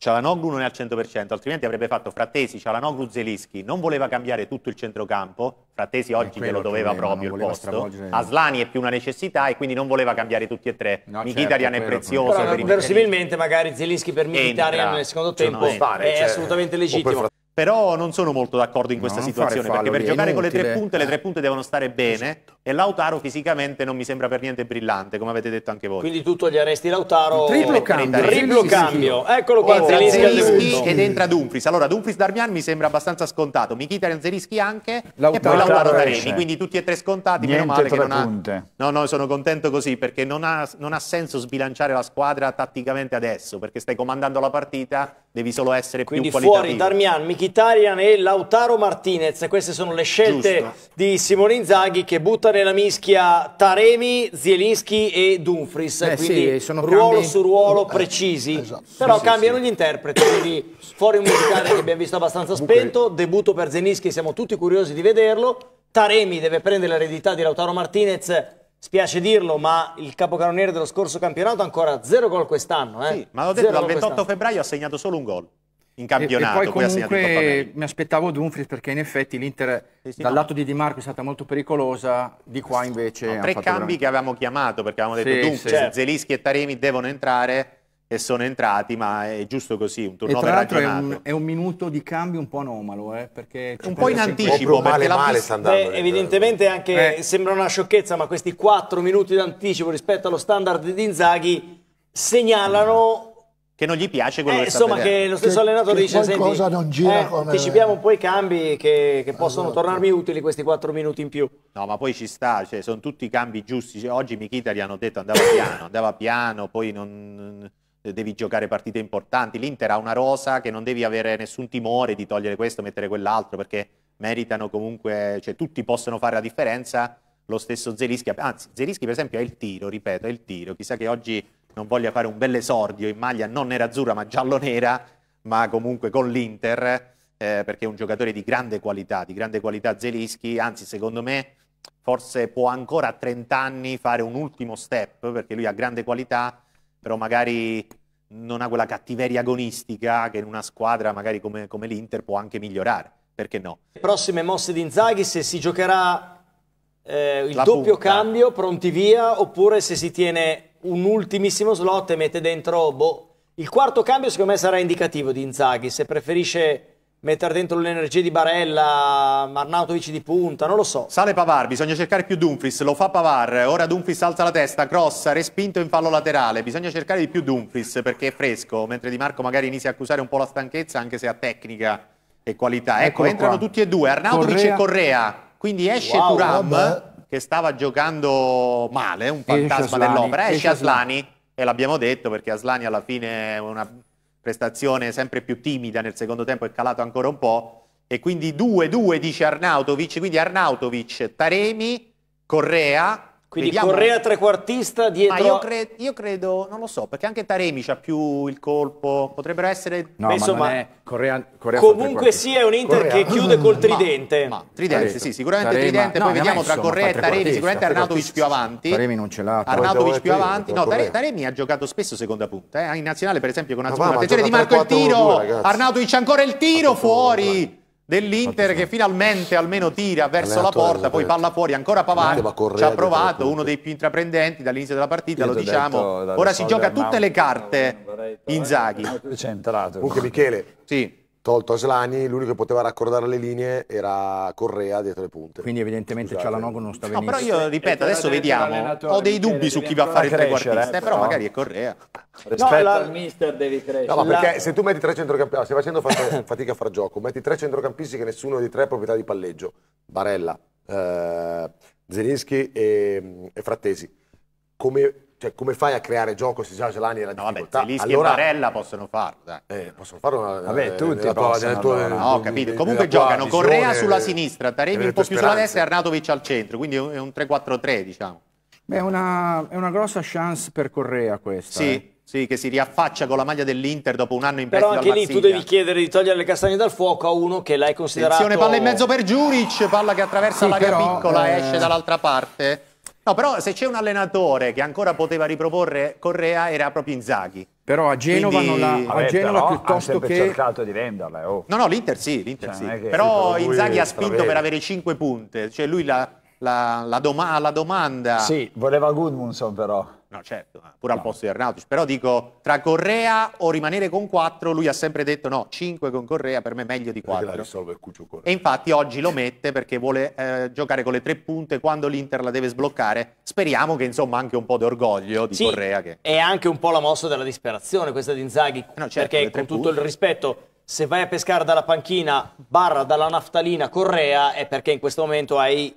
Cialanoglu non è al 100%, altrimenti avrebbe fatto Frattesi, Cialanoglu, Zelischi. Non voleva cambiare tutto il centrocampo, Frattesi oggi glielo doveva proprio il posto. Aslani è più una necessità e quindi non voleva cambiare tutti e tre. No, Mkhitaryan certo, è prezioso. Però, per verosimilmente magari Zelischi per Mkhitaryan nel secondo tempo è, fare, eh, è cioè, assolutamente legittimo. Però non sono molto d'accordo in questa no, situazione, perché per giocare con le tre punte, le tre punte devono stare bene esatto. e Lautaro fisicamente non mi sembra per niente brillante, come avete detto anche voi. Quindi tutto gli arresti Lautaro. Triplo cambio. Triplo cambio. Eccolo qua, Zelinski ed entra Dumfries. Allora, Dumfries Darmian mi sembra abbastanza scontato, Mkhitaryan Zelinski anche Lautaro, e poi Lautaro Taremi, quindi tutti e tre scontati, niente meno male che non punte. ha... No, no, sono contento così perché non ha, non ha senso sbilanciare la squadra tatticamente adesso, perché stai comandando la partita devi solo essere Quindi più qualitativo. Quindi fuori Darmian, Mkhitaryan e Lautaro Martinez, queste sono le scelte Giusto. di Simone Inzaghi che butta nella mischia Taremi, Zielinski e Dumfries, eh, quindi sì, ruolo cambi... su ruolo eh, precisi, eh, esatto. però sì, cambiano sì. gli interpreti, quindi fuori un musicale che abbiamo visto abbastanza spento, okay. debutto per Zielinski, siamo tutti curiosi di vederlo, Taremi deve prendere l'eredità di Lautaro Martinez Spiace dirlo, ma il capocannoniere dello scorso campionato ha ancora zero gol quest'anno. Eh? Sì, ma l'ho detto, dal 28 febbraio ha segnato solo un gol in campionato. E, e poi, poi comunque mi aspettavo Dumfries perché in effetti l'Inter sì, sì, dal no. lato di Di Marco è stata molto pericolosa, di qua invece... No, tre cambi veramente... che avevamo chiamato perché avevamo detto sì, Dumfries, Zelischi e Taremi devono entrare e sono entrati, ma è giusto così, un turnover ragionato. È un, è un minuto di cambio un po' anomalo, eh, perché un po' in anticipo, male, la... male sta andando. Beh, eh, evidentemente eh. anche eh. sembra una sciocchezza, ma questi quattro minuti d'anticipo rispetto allo standard di Inzaghi segnalano che non gli piace quello eh, che insomma che lo stesso che, allenatore che dice senti non gira eh, come... anticipiamo un po' i cambi che, che possono allora, tornarmi utili questi quattro minuti in più no ma poi ci sta cioè, sono tutti i cambi giusti cioè, oggi Michita gli hanno detto andava piano andava piano poi non eh, devi giocare partite importanti. L'Inter ha una rosa che non devi avere nessun timore di togliere questo, mettere quell'altro, perché meritano comunque, cioè tutti possono fare la differenza. Lo stesso Zelischi, anzi, Zelischi per esempio è il tiro, ripeto, è il tiro. Chissà che oggi non voglia fare un bel esordio in maglia non nera-azzurra ma giallo-nera, ma comunque con l'Inter, eh, perché è un giocatore di grande qualità, di grande qualità Zelischi, anzi secondo me forse può ancora a 30 anni fare un ultimo step, perché lui ha grande qualità, però magari non ha quella cattiveria agonistica che in una squadra magari come, come l'Inter può anche migliorare, perché no? Le prossime mosse di Inzaghi, se si giocherà eh, il La doppio punta. cambio, pronti via, oppure se si tiene un ultimissimo slot e mette dentro... Boh, il quarto cambio secondo me sarà indicativo di Inzaghi, se preferisce mettere dentro l'energia di Barella, Marnautovic di punta, non lo so. Sale Pavar, bisogna cercare più Dumfries, lo fa Pavar, ora Dumfries alza la testa, cross, respinto in fallo laterale, bisogna cercare di più Dumfries perché è fresco, mentre Di Marco magari inizia a accusare un po' la stanchezza anche se ha tecnica e qualità. Ecco, Eccolo entrano tutti e due, Arnautovic Correa. e Correa, quindi esce wow, Turam vabbè. che stava giocando male, un fantasma dell'opera, esce Aslani, Aslani e l'abbiamo detto perché Aslani alla fine è una prestazione sempre più timida nel secondo tempo, è calato ancora un po', e quindi 2-2 dice Arnautovic, quindi Arnautovic, Taremi, Correa, quindi Vediamo. Correa trequartista dietro... Ma io, cre io, credo, non lo so, perché anche Taremi ha più il colpo, potrebbero essere... No, Beh, insomma, è... Correa, Correa comunque sia sì, un Inter Correa. che chiude col tridente. Ma, ma tridente, Taremi. sì, sicuramente Taremi. tridente, no, poi vediamo tra Correa e Taremi, sicuramente Arnautovic più avanti. Taremi non ce l'ha. Arnautovic più avanti. No, Taremi, Taremi ha giocato spesso seconda punta, eh. in nazionale per esempio con Azzurra. Attenzione Di Marco il tiro, Arnautovic ancora il tiro fuori dell'Inter che finalmente almeno tira verso la porta, poi palla fuori, ancora Pavani ci ha provato, uno dei più intraprendenti dall'inizio della partita, lo diciamo, ora si gioca tutte le carte Inzaghi. Centrato. Comunque Michele, sì tolto Aslani, l'unico che poteva raccordare le linee era Correa dietro le punte. Quindi evidentemente Cialanoglu non sta venendo. No, però io ripeto, adesso vediamo, ho dei dubbi su chi va a fare il trequartista, eh, però magari è Correa. Rispetto no, al mister devi crescere. No, perché la... se tu metti tre centrocampisti, stai facendo fatica a far gioco, metti tre centrocampisti che nessuno dei tre ha proprietà di palleggio, Barella, eh, Zelinski e, e Frattesi, come cioè, come fai a creare gioco se già Gelani era no, difficoltà? Vabbè, Zelischi allora, e Barella possono farlo, dai. Eh, possono farlo. Vabbè, eh, tutti nella tua, possono. Tua, allora. no, capito. Comunque giocano Correa sulla sinistra, Taremi un po' più sulla destra e Arnatovic al centro, quindi è un 3-4-3, diciamo. Beh, è una, è una, grossa chance per Correa questa. Sì. Eh. Sì, che si riaffaccia con la maglia dell'Inter dopo un anno in prestito Però anche lì tu devi chiedere di togliere le castagne dal fuoco a uno che l'hai considerato... Attenzione, palla in mezzo per Giuric, palla che attraversa sì, l'area piccola, eh... esce dall'altra parte. No, però se c'è un allenatore che ancora poteva riproporre Correa era proprio Inzaghi. Però a Genova, Quindi... la, a Vabbè, Genova piuttosto che... cercato di venderla, oh. No, no, l'Inter sì, l'Inter cioè, sì. Però Inzaghi ha spinto per avere cinque punte. Cioè lui la, la, la, doma la domanda... Sì, voleva Goodmanson però no certo, pure al posto di Arnautis, però dico tra Correa o rimanere con 4, lui ha sempre detto no, 5 con Correa per me è meglio di 4. E infatti oggi lo mette perché vuole eh, giocare con le tre punte quando l'Inter la deve sbloccare, speriamo che insomma anche un po' di orgoglio di sì, Correa. Che... È anche un po' la mossa della disperazione questa di Inzaghi, eh no, certo, perché con tutto punte. il rispetto se vai a pescare dalla panchina barra dalla naftalina Correa è perché in questo momento hai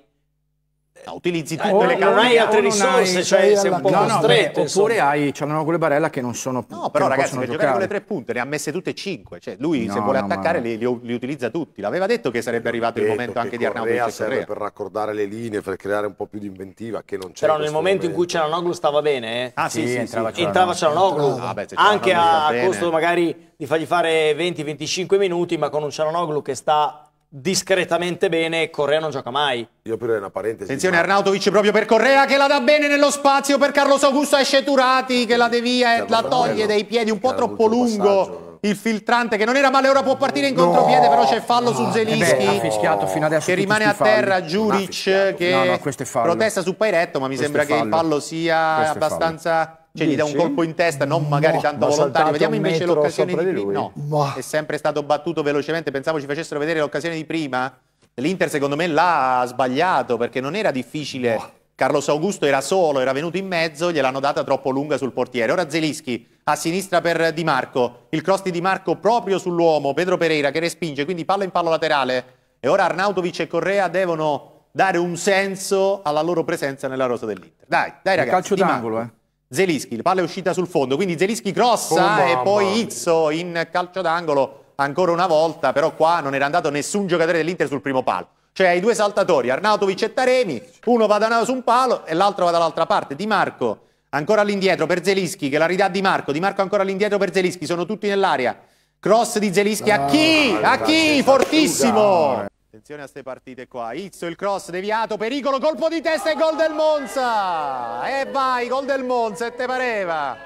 No, eh, utilizzi eh, tutte o, le calorie. Non hai altre risorse, hai, cioè sei un po' no, costretto. No, oppure hai, c'hanno quelle barella che non sono No, però ragazzi, per giocare. con le tre punte ne ha messe tutte e cinque. Cioè, lui no, se vuole no, attaccare li, li, li, utilizza tutti. L'aveva detto che sarebbe arrivato il momento anche di Arnautovic e Correa. per raccordare le linee, per creare un po' più di inventiva che non c'è Però nel momento, in cui Cialanoglu stava bene, eh? ah, sì, sì, sì, entrava, sì. entrava Cialanoglu, ah, anche a costo magari di fargli fare 20-25 minuti, ma con un Cialanoglu che sta discretamente bene, e Correa non gioca mai. Io aprirei una parentesi. Attenzione, ma... Arnautovic proprio per Correa che la dà bene nello spazio per Carlos Augusto esce Turati che la devia e cioè, la toglie dai piedi un po' troppo lungo. Passaggio il filtrante che non era male ora può partire in contropiede no, però c'è fallo no, su Zelinski eh fischiato fino adesso che rimane a terra Giuric che no, protesta su Pairetto ma mi questo sembra che il fallo sia questo abbastanza cioè Dici? gli dà un colpo in testa, non magari no, tanto ma volontario. Vediamo invece l'occasione di, prima. No, ma. è sempre stato battuto velocemente. Pensavo ci facessero vedere l'occasione di prima. L'Inter, secondo me, l'ha sbagliato perché non era difficile. No. Carlos Augusto era solo, era venuto in mezzo, gliel'hanno data troppo lunga sul portiere. Ora Zelischi a sinistra per Di Marco, il cross di Di Marco proprio sull'uomo, Pedro Pereira che respinge, quindi palla in palla laterale. E ora Arnautovic e Correa devono dare un senso alla loro presenza nella rosa dell'Inter. Dai, dai ragazzi. Il calcio d'angolo, eh. Zelischi, la palla è uscita sul fondo, quindi Zelischi crossa oh, e poi Izzo in calcio d'angolo ancora una volta, però qua non era andato nessun giocatore dell'Inter sul primo palo. Cioè i due saltatori, Arnautovic e Taremi, uno va da su un palo e l'altro va dall'altra parte. Di Marco ancora all'indietro per Zelischi, che la ridà Di Marco, Di Marco ancora all'indietro per Zelischi, sono tutti nell'aria. Cross di Zelischi, a ah, chi? A chi? Fortissimo! Attenzione a queste partite qua. Izzo il cross deviato, pericolo, colpo di testa e gol del Monza. E vai, gol del Monza, e te pareva.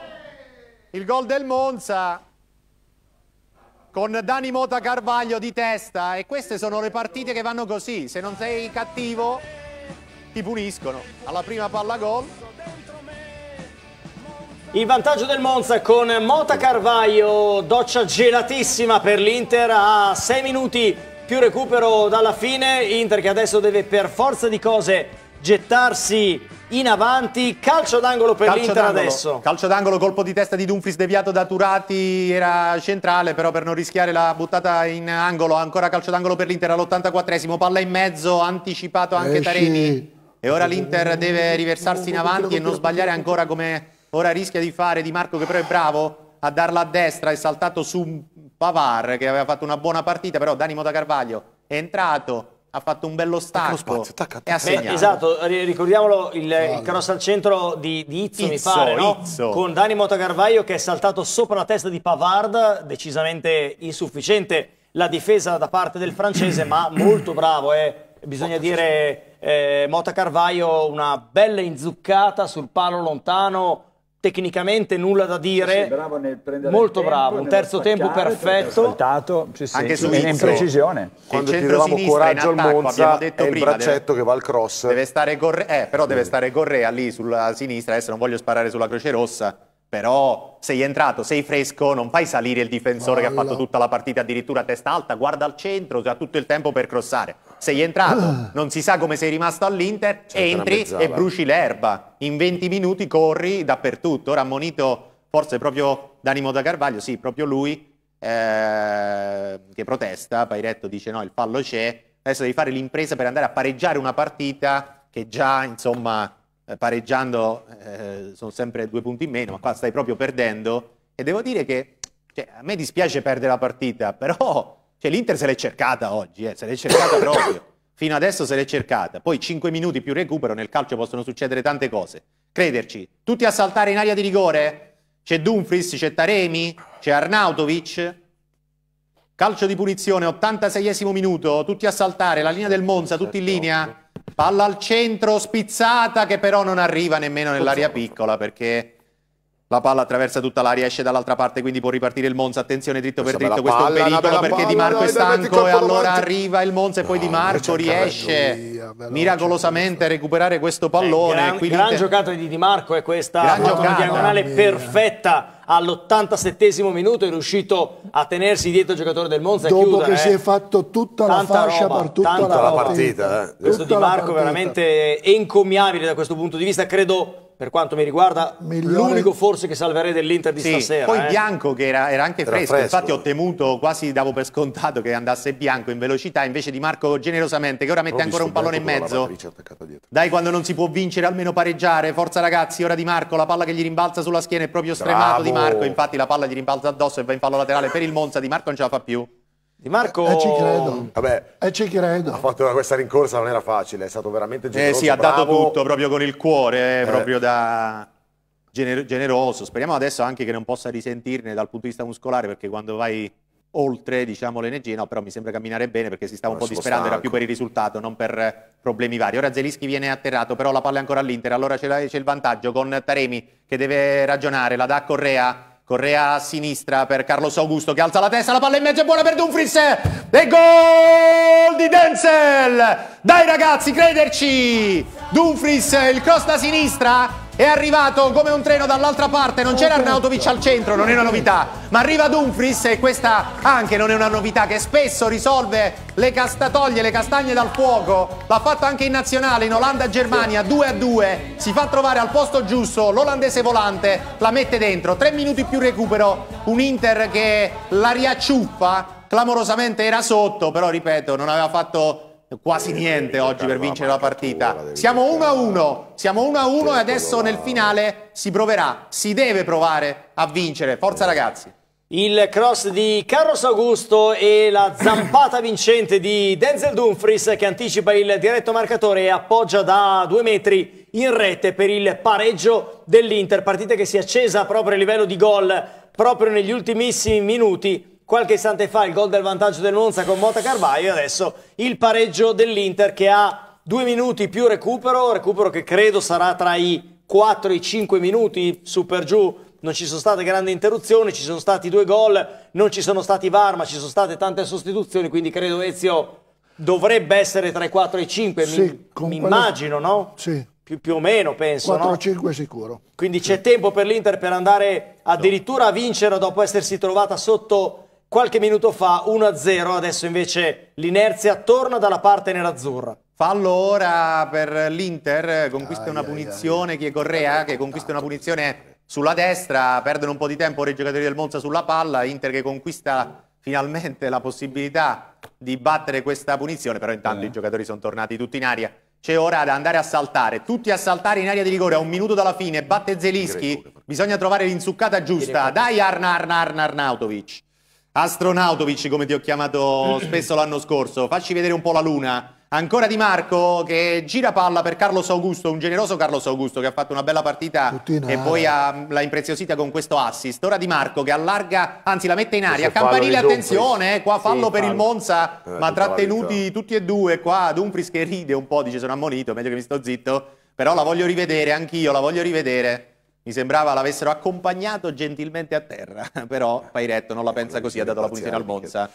Il gol del Monza con Dani Mota Carvaglio di testa. E queste sono le partite che vanno così. Se non sei cattivo ti puniscono. Alla prima palla gol il vantaggio del Monza con Mota Carvaglio, doccia gelatissima per l'Inter a 6 minuti più recupero dalla fine, Inter che adesso deve per forza di cose gettarsi in avanti, calcio d'angolo per l'Inter adesso. Calcio d'angolo, colpo di testa di Dumfries deviato da Turati, era centrale però per non rischiare la buttata in angolo, ancora calcio d'angolo per l'Inter all'84esimo, palla in mezzo, anticipato anche Esci. Eh, Taremi e ora l'Inter deve riversarsi in avanti e non sbagliare ancora come ora rischia di fare Di Marco che però è bravo, a darla a destra, è saltato su Pavar che aveva fatto una buona partita, però Danimo da Carvaglio è entrato, ha fatto un bello stacco spazio, tacca, tacca. e ha segnato. Beh, esatto, ricordiamolo il, il, cross al centro di, di Izzo, Izzo mi pare, no? Izzo. con Dani Motocarvaglio che è saltato sopra la testa di Pavard, decisamente insufficiente la difesa da parte del francese, ma molto bravo, eh. bisogna dire eh, Motocarvaglio una bella inzuccata sul palo lontano, tecnicamente nulla da dire, bravo molto bravo, un terzo tempo perfetto, saltato, sì, anche su Izzo, in precisione. Quando tiravamo coraggio al Monza, detto è il braccetto deve, che va al cross. Deve stare Correa, eh, però sì. deve stare Correa lì sulla sinistra, adesso non voglio sparare sulla Croce Rossa, però sei entrato, sei fresco, non fai salire il difensore Balla. che ha fatto tutta la partita addirittura a testa alta, guarda al centro, ha tutto il tempo per crossare sei entrato, ah. non si sa come sei rimasto all'Inter, entri e bruci l'erba. In 20 minuti corri dappertutto. Ora ammonito forse proprio Danimo da Carvaglio, sì, proprio lui eh, che protesta, Pairetto dice no, il fallo c'è, adesso devi fare l'impresa per andare a pareggiare una partita che già, insomma, eh, pareggiando eh, sono sempre due punti in meno, ma qua stai proprio perdendo e devo dire che cioè, a me dispiace perdere la partita, però cioè l'Inter se l'è cercata oggi, eh, se l'è cercata proprio. Fino adesso se l'è cercata. Poi 5 minuti più recupero, nel calcio possono succedere tante cose. Crederci, tutti a saltare in aria di rigore? C'è Dumfries, c'è Taremi, c'è Arnautovic. Calcio di punizione, 86esimo minuto, tutti a saltare, la linea del Monza, tutti in linea. Palla al centro, spizzata, che però non arriva nemmeno nell'aria piccola perché la palla attraversa tutta l'aria, esce dall'altra parte, quindi può ripartire il Monza. Attenzione dritto Questa per dritto, questo palla, è un pericolo perché palla, Di Marco dai, è stanco e allora arriva il Monza e poi no, Di Marco riesce via, miracolosamente a recuperare questo eh, pallone. Eh, gran, gran giocata di Di Marco è questa, gran una diagonale perfetta all'87 minuto è riuscito a tenersi dietro il giocatore del Monza dopo chiuda, che eh. si è fatto tutta la fascia roba, per tutta la, la partita, eh. questo Di Marco veramente è encomiabile da questo punto di vista credo per quanto mi riguarda, Migliore... l'unico forse che salverei dell'Inter di sì, stasera. Poi eh. Bianco, che era, era anche fresco, era fresco, infatti ho temuto, quasi davo per scontato che andasse Bianco in velocità, invece Di Marco generosamente, che ora mette ancora un pallone in mezzo. Dai, quando non si può vincere, almeno pareggiare. Forza ragazzi, ora Di Marco, la palla che gli rimbalza sulla schiena è proprio stremato Bravo. Di Marco, infatti la palla gli rimbalza addosso e va in fallo laterale per il Monza, Di Marco non ce la fa più. Di Marco... E eh, ci credo. Vabbè, eh, ci credo. Ha fatto questa rincorsa, non era facile, è stato veramente eh, generoso. Eh sì, ha dato tutto proprio con il cuore, eh, eh. proprio da gener generoso. Speriamo adesso anche che non possa risentirne dal punto di vista muscolare, perché quando vai oltre diciamo l'energia, no, però mi sembra camminare bene perché si stava un po' disperando, stanco. era più per il risultato, non per problemi vari. Ora Zelischi viene atterrato, però la palla è ancora all'Inter, allora c'è, il vantaggio con Taremi che deve ragionare, la dà a Correa, Correa a sinistra per Carlos Augusto che alza la testa, la palla in mezzo è buona per Dumfries e gol di Denzel! Dai ragazzi, crederci! Dumfries, il cross da sinistra è arrivato come un treno dall'altra parte, non c'era Arnautovic al centro, non è una novità, ma arriva Dumfries e questa anche non è una novità che spesso risolve le castatoglie, le castagne dal fuoco, l'ha fatto anche in nazionale in Olanda-Germania 2 a 2, si fa trovare al posto giusto l'olandese volante, la mette dentro, 3 minuti più recupero, un Inter che la riacciuffa, clamorosamente era sotto, però ripeto non aveva fatto quasi niente oggi per vincere la partita. Siamo 1-1, a siamo 1-1 a e certo, adesso nel finale si proverà, si deve provare a vincere. Forza ragazzi! Il cross di Carlos Augusto e la zampata vincente di Denzel Dumfries che anticipa il diretto marcatore e appoggia da due metri in rete per il pareggio dell'Inter. Partita che si è accesa proprio a livello di gol proprio negli ultimissimi minuti qualche istante fa il gol del vantaggio del Monza con Mota Carvaio e adesso il pareggio dell'Inter che ha due minuti più recupero, recupero che credo sarà tra i 4 e i 5 minuti su per giù. Non ci sono state grandi interruzioni, ci sono stati due gol, non ci sono stati VAR, ma ci sono state tante sostituzioni, quindi credo Ezio dovrebbe essere tra i 4 e i 5, sì, mi, mi immagino, no? Sì. Più, più, o meno penso 4-5 no? sicuro quindi sì. c'è tempo per l'Inter per andare addirittura a vincere dopo essersi trovata sotto Qualche minuto fa 1-0, adesso invece l'inerzia torna dalla parte nerazzurra. Fallo ora per l'Inter, conquista ah, una yeah, punizione, yeah. chi è Correa, che conquista una punizione sulla destra, perdono un po' di tempo ora i giocatori del Monza sulla palla, Inter che conquista finalmente la possibilità di battere questa punizione, però intanto eh. i giocatori sono tornati tutti in aria. C'è ora da andare a saltare, tutti a saltare in aria di rigore, a un minuto dalla fine, batte Zelischi, bisogna trovare l'insuccata giusta. Dai Arna Arna Arna Arnautovic. Astronautovic, come ti ho chiamato spesso l'anno scorso, facci vedere un po' la luna. Ancora Di Marco che gira palla per Carlos Augusto, un generoso Carlos Augusto che ha fatto una bella partita Puttina, e poi l'ha impreziosita con questo assist. Ora Di Marco che allarga, anzi la mette in aria. Campanile, attenzione, eh, qua fallo sì, per fallo. il Monza, eh, ma trattenuti tutti e due. Qua Dumfries che ride un po', dice sono ammonito, meglio che mi sto zitto. Però la voglio rivedere anch'io, la voglio rivedere. Mi sembrava l'avessero accompagnato gentilmente a terra, però Pairetto non la ecco, pensa così, ha dato la punizione al Monza.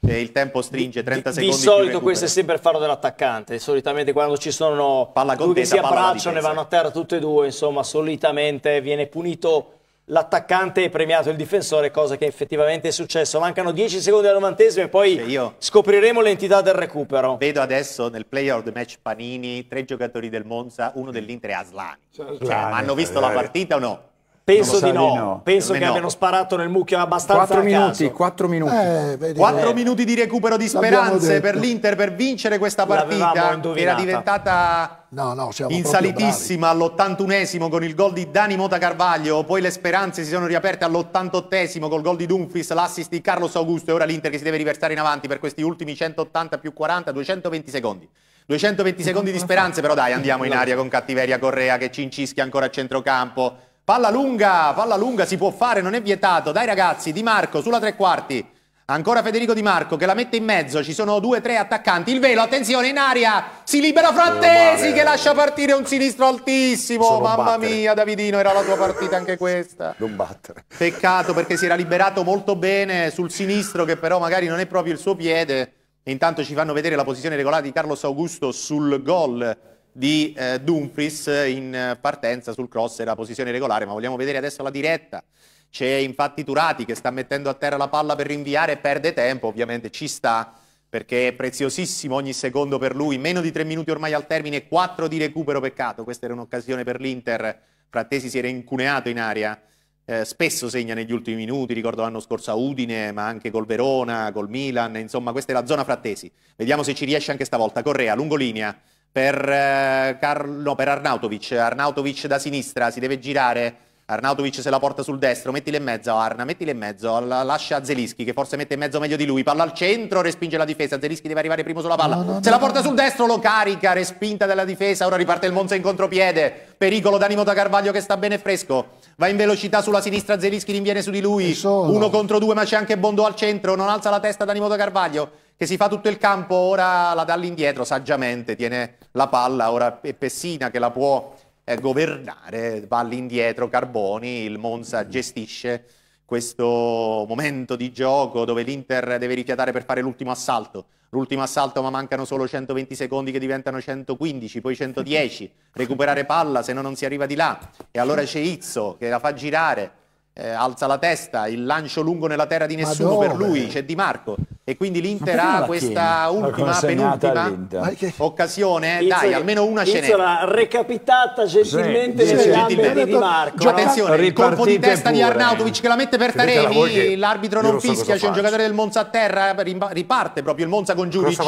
E cioè, il tempo stringe 30 di, secondi. Di solito questo è sempre il faro dell'attaccante, solitamente quando ci sono palla contesa, due che si abbracciano e vanno a terra tutte e due, insomma solitamente viene punito l'attaccante e premiato il difensore, cosa che effettivamente è successo. Mancano 10 secondi al novantesimo e poi io scopriremo l'entità del recupero. Vedo adesso nel player of the match Panini tre giocatori del Monza, uno dell'Inter e Aslani. Cioè, Aslani. hanno visto la partita o no? Penso di no. no. Penso che no. abbiano sparato nel mucchio abbastanza. 4 minuti, 4 eh, minuti. Quattro eh. minuti di recupero di speranze per l'Inter per vincere questa partita. Era diventata no, no, insalitissima all'81esimo con il gol di Dani Mota Carvaglio. Poi le speranze si sono riaperte all'88esimo col gol di Dumfries, l'assist di Carlos Augusto. E ora l'Inter che si deve riversare in avanti per questi ultimi 180 più 40, 220 secondi. 220 secondi di speranze, però dai, andiamo in aria con cattiveria Correa che ci incischia ancora a centrocampo. Palla lunga, palla lunga, si può fare, non è vietato. Dai ragazzi, Di Marco sulla tre quarti. Ancora Federico Di Marco che la mette in mezzo, ci sono due tre attaccanti. Il velo, attenzione, in aria, si libera Frattesi che lascia partire un sinistro altissimo. Sono Mamma battere. mia, Davidino, era la tua partita anche questa. Non battere. Peccato perché si era liberato molto bene sul sinistro che però magari non è proprio il suo piede. Intanto ci fanno vedere la posizione regolare di Carlos Augusto sul gol di eh, Dumfries in eh, partenza sul cross e la posizione regolare, ma vogliamo vedere adesso la diretta. C'è infatti Turati che sta mettendo a terra la palla per rinviare perde tempo, ovviamente ci sta perché è preziosissimo ogni secondo per lui, meno di tre minuti ormai al termine, quattro di recupero, peccato, questa era un'occasione per l'Inter, Frattesi si era incuneato in aria, eh, spesso segna negli ultimi minuti, ricordo l'anno scorso a Udine, ma anche col Verona, col Milan, insomma questa è la zona Frattesi, vediamo se ci riesce anche stavolta, Correa, lungo linea, per, eh, Carlo, per Arnautovic, Arnautovic da sinistra, si deve girare, Arnautovic se la porta sul destro, mettila in mezzo Arna, mettila in mezzo, la lascia a Zelischi che forse mette in mezzo meglio di lui, palla al centro, respinge la difesa, Zelischi deve arrivare primo sulla palla, no, no, se la porta sul destro lo carica, respinta dalla difesa, ora riparte il Monza in contropiede, pericolo Danimo da Carvaglio che sta bene fresco, va in velocità sulla sinistra, Zelischi rinviene su di lui, uno contro due ma c'è anche Bondo al centro, non alza la testa Danimo da Carvaglio, che si fa tutto il campo, ora la dà all'indietro saggiamente, tiene la palla, ora è Pessina che la può eh, governare, va all'indietro Carboni, il Monza mm. gestisce questo momento di gioco dove l'Inter deve rifiatare per fare l'ultimo assalto. L'ultimo assalto ma mancano solo 120 secondi che diventano 115, poi 110, recuperare palla se no non si arriva di là. E allora c'è Izzo che la fa girare, eh, alza la testa, il lancio lungo nella terra di nessuno per lui, c'è Di Marco. E quindi l'Inter ha questa tiene? ultima, penultima occasione, eh? dai, almeno una Izzo ce n'è. l'ha recapitata gentilmente sì, nelle gambe di Di Marco. Gio, eh. attenzione, il colpo di testa pure, di Arnautovic che la mette per Taremi, l'arbitro non fischia, c'è un giocatore del Monza a terra, eh, riparte proprio il Monza con Giudice.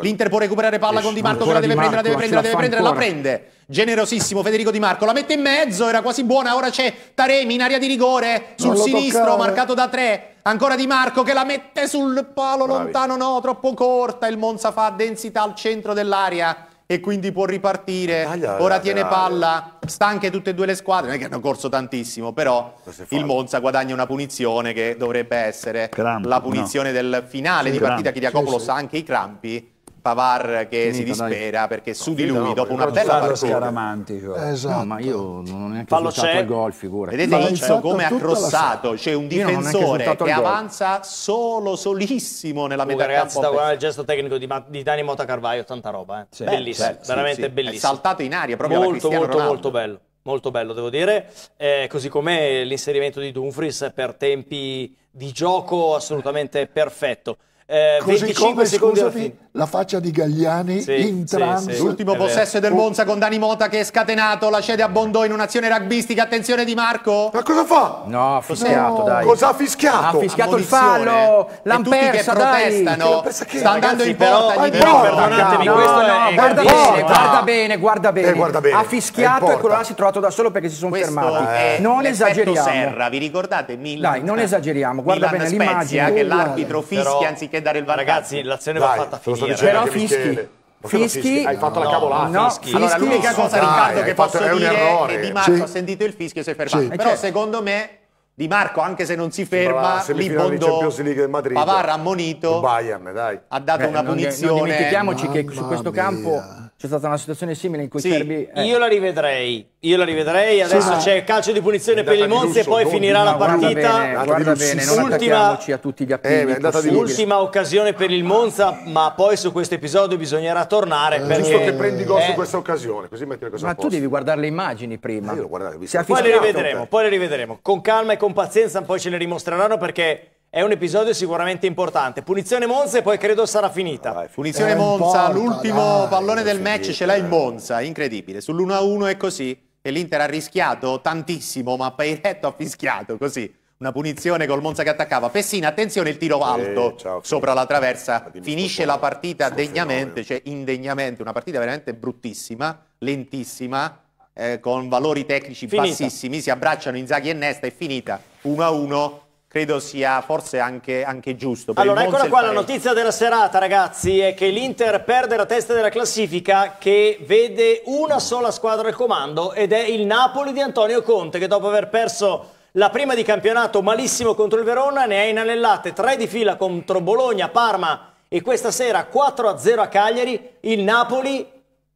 L'Inter può recuperare palla eh, con Di Marco, che la deve prendere, la deve prendere, la deve prendere, la prende Generosissimo Federico Di Marco, la mette in mezzo, era quasi buona, ora c'è Taremi in area di rigore, sul sinistro, toccare. marcato da tre, ancora Di Marco che la mette sul palo Bravi. lontano, no, troppo corta, il Monza fa densità al centro dell'area e quindi può ripartire, ora tiene aglia. palla, stanche tutte e due le squadre, non è che hanno corso tantissimo, però il Monza guadagna una punizione che dovrebbe essere crampi, la punizione no. del finale sì, di partita, Chiriacopolo sì, sa anche i crampi, Pavar che Finita, si dispera dai. perché su di lui dopo una bella partita cioè. esatto. no, ma io non ho neanche Fallo sfruttato il gol figura vedete Izzo come ha crossato c'è un difensore che avanza solo solissimo nella metà Luca, campo ragazzi il gesto tecnico di, di Dani Mota Carvaio tanta roba eh. sì. bellissimo certo, veramente sì, sì. bellissimo è saltato in aria proprio molto molto Ronaldo. molto bello molto bello devo dire eh, così come l'inserimento di Dumfries per tempi di gioco assolutamente perfetto eh, Così 25 come, secondi scusami, la faccia di Gagliani sì, in trans. Sì, sì. L'ultimo possesso del oh. Monza con Dani Mota che è scatenato, la cede a Bondò in un'azione rugbistica, attenzione Di Marco. Ma cosa fa? No, ha fischiato, no. dai. Cosa ha fischiato? Ha fischiato il fallo, l'hanno persa, che protestano. Che che? Sta andando in porta, però, gli però, perdonatemi, no, questo no, è guarda, bene, guarda eh, bene, guarda bene. Eh, guarda bene. Ha fischiato e quello là si è trovato da solo perché si sono fermati. non esageriamo. Serra, vi ricordate Milan? Dai, non eh. esageriamo, guarda bene l'immagine che l'arbitro fischia anziché che dare il vantaggio. Ragazzi, l'azione va fatta finire. Però fischi. Fischi? Hai fatto no, la cavolata. No, fischi. Allora, l'unica cosa, Riccardo, Dai, che fatto, posso dire errore. Di Marco sì. ha sentito il fischio e si è fermato. Sì. Però, certo. secondo me, Di Marco, anche se non si ferma, lì Bondò, Pavarra ammonito, Bayern, dai. ha dato eh, una non, punizione. Non dimentichiamocci che su questo campo c'è stata una situazione simile in cui sì, Cerbi... Eh. Io la rivedrei, io la rivedrei, adesso sì, c'è il calcio di punizione per il Monza e poi finirà la partita. Bene, guarda bene, non ultima, a tutti gli appelli. Eh, l'ultima occasione per il Monza, ma poi su questo episodio bisognerà tornare. Eh, perché, giusto che prendi gol eh. su questa occasione, così metti le cose Ma tu devi guardare le immagini prima. Eh, io guardavo, poi le rivedremo, poi le rivedremo. Con calma e con pazienza poi ce le rimostreranno perché è un episodio sicuramente importante. Punizione Monza e poi credo sarà finita. Vai, punizione eh, Monza, l'ultimo pallone del match ce l'ha in eh. Monza, incredibile. Sull'1-1 è così e l'Inter ha rischiato tantissimo, ma Pairetto ha fischiato così. Una punizione col Monza che attaccava. Pessina, attenzione, il tiro alto eh, ciao, sopra la traversa. Finisce la partita degnamente, cioè indegnamente, una partita veramente bruttissima, lentissima. Eh, con valori tecnici finita. bassissimi, si abbracciano Inzaghi e Nesta, è finita 1-1 credo sia forse anche, anche giusto. allora, eccola qua la notizia della serata, ragazzi, è che l'Inter perde la testa della classifica che vede una sola squadra al comando ed è il Napoli di Antonio Conte che dopo aver perso la prima di campionato malissimo contro il Verona ne ha inanellate tre di fila contro Bologna, Parma e questa sera 4-0 a Cagliari. Il Napoli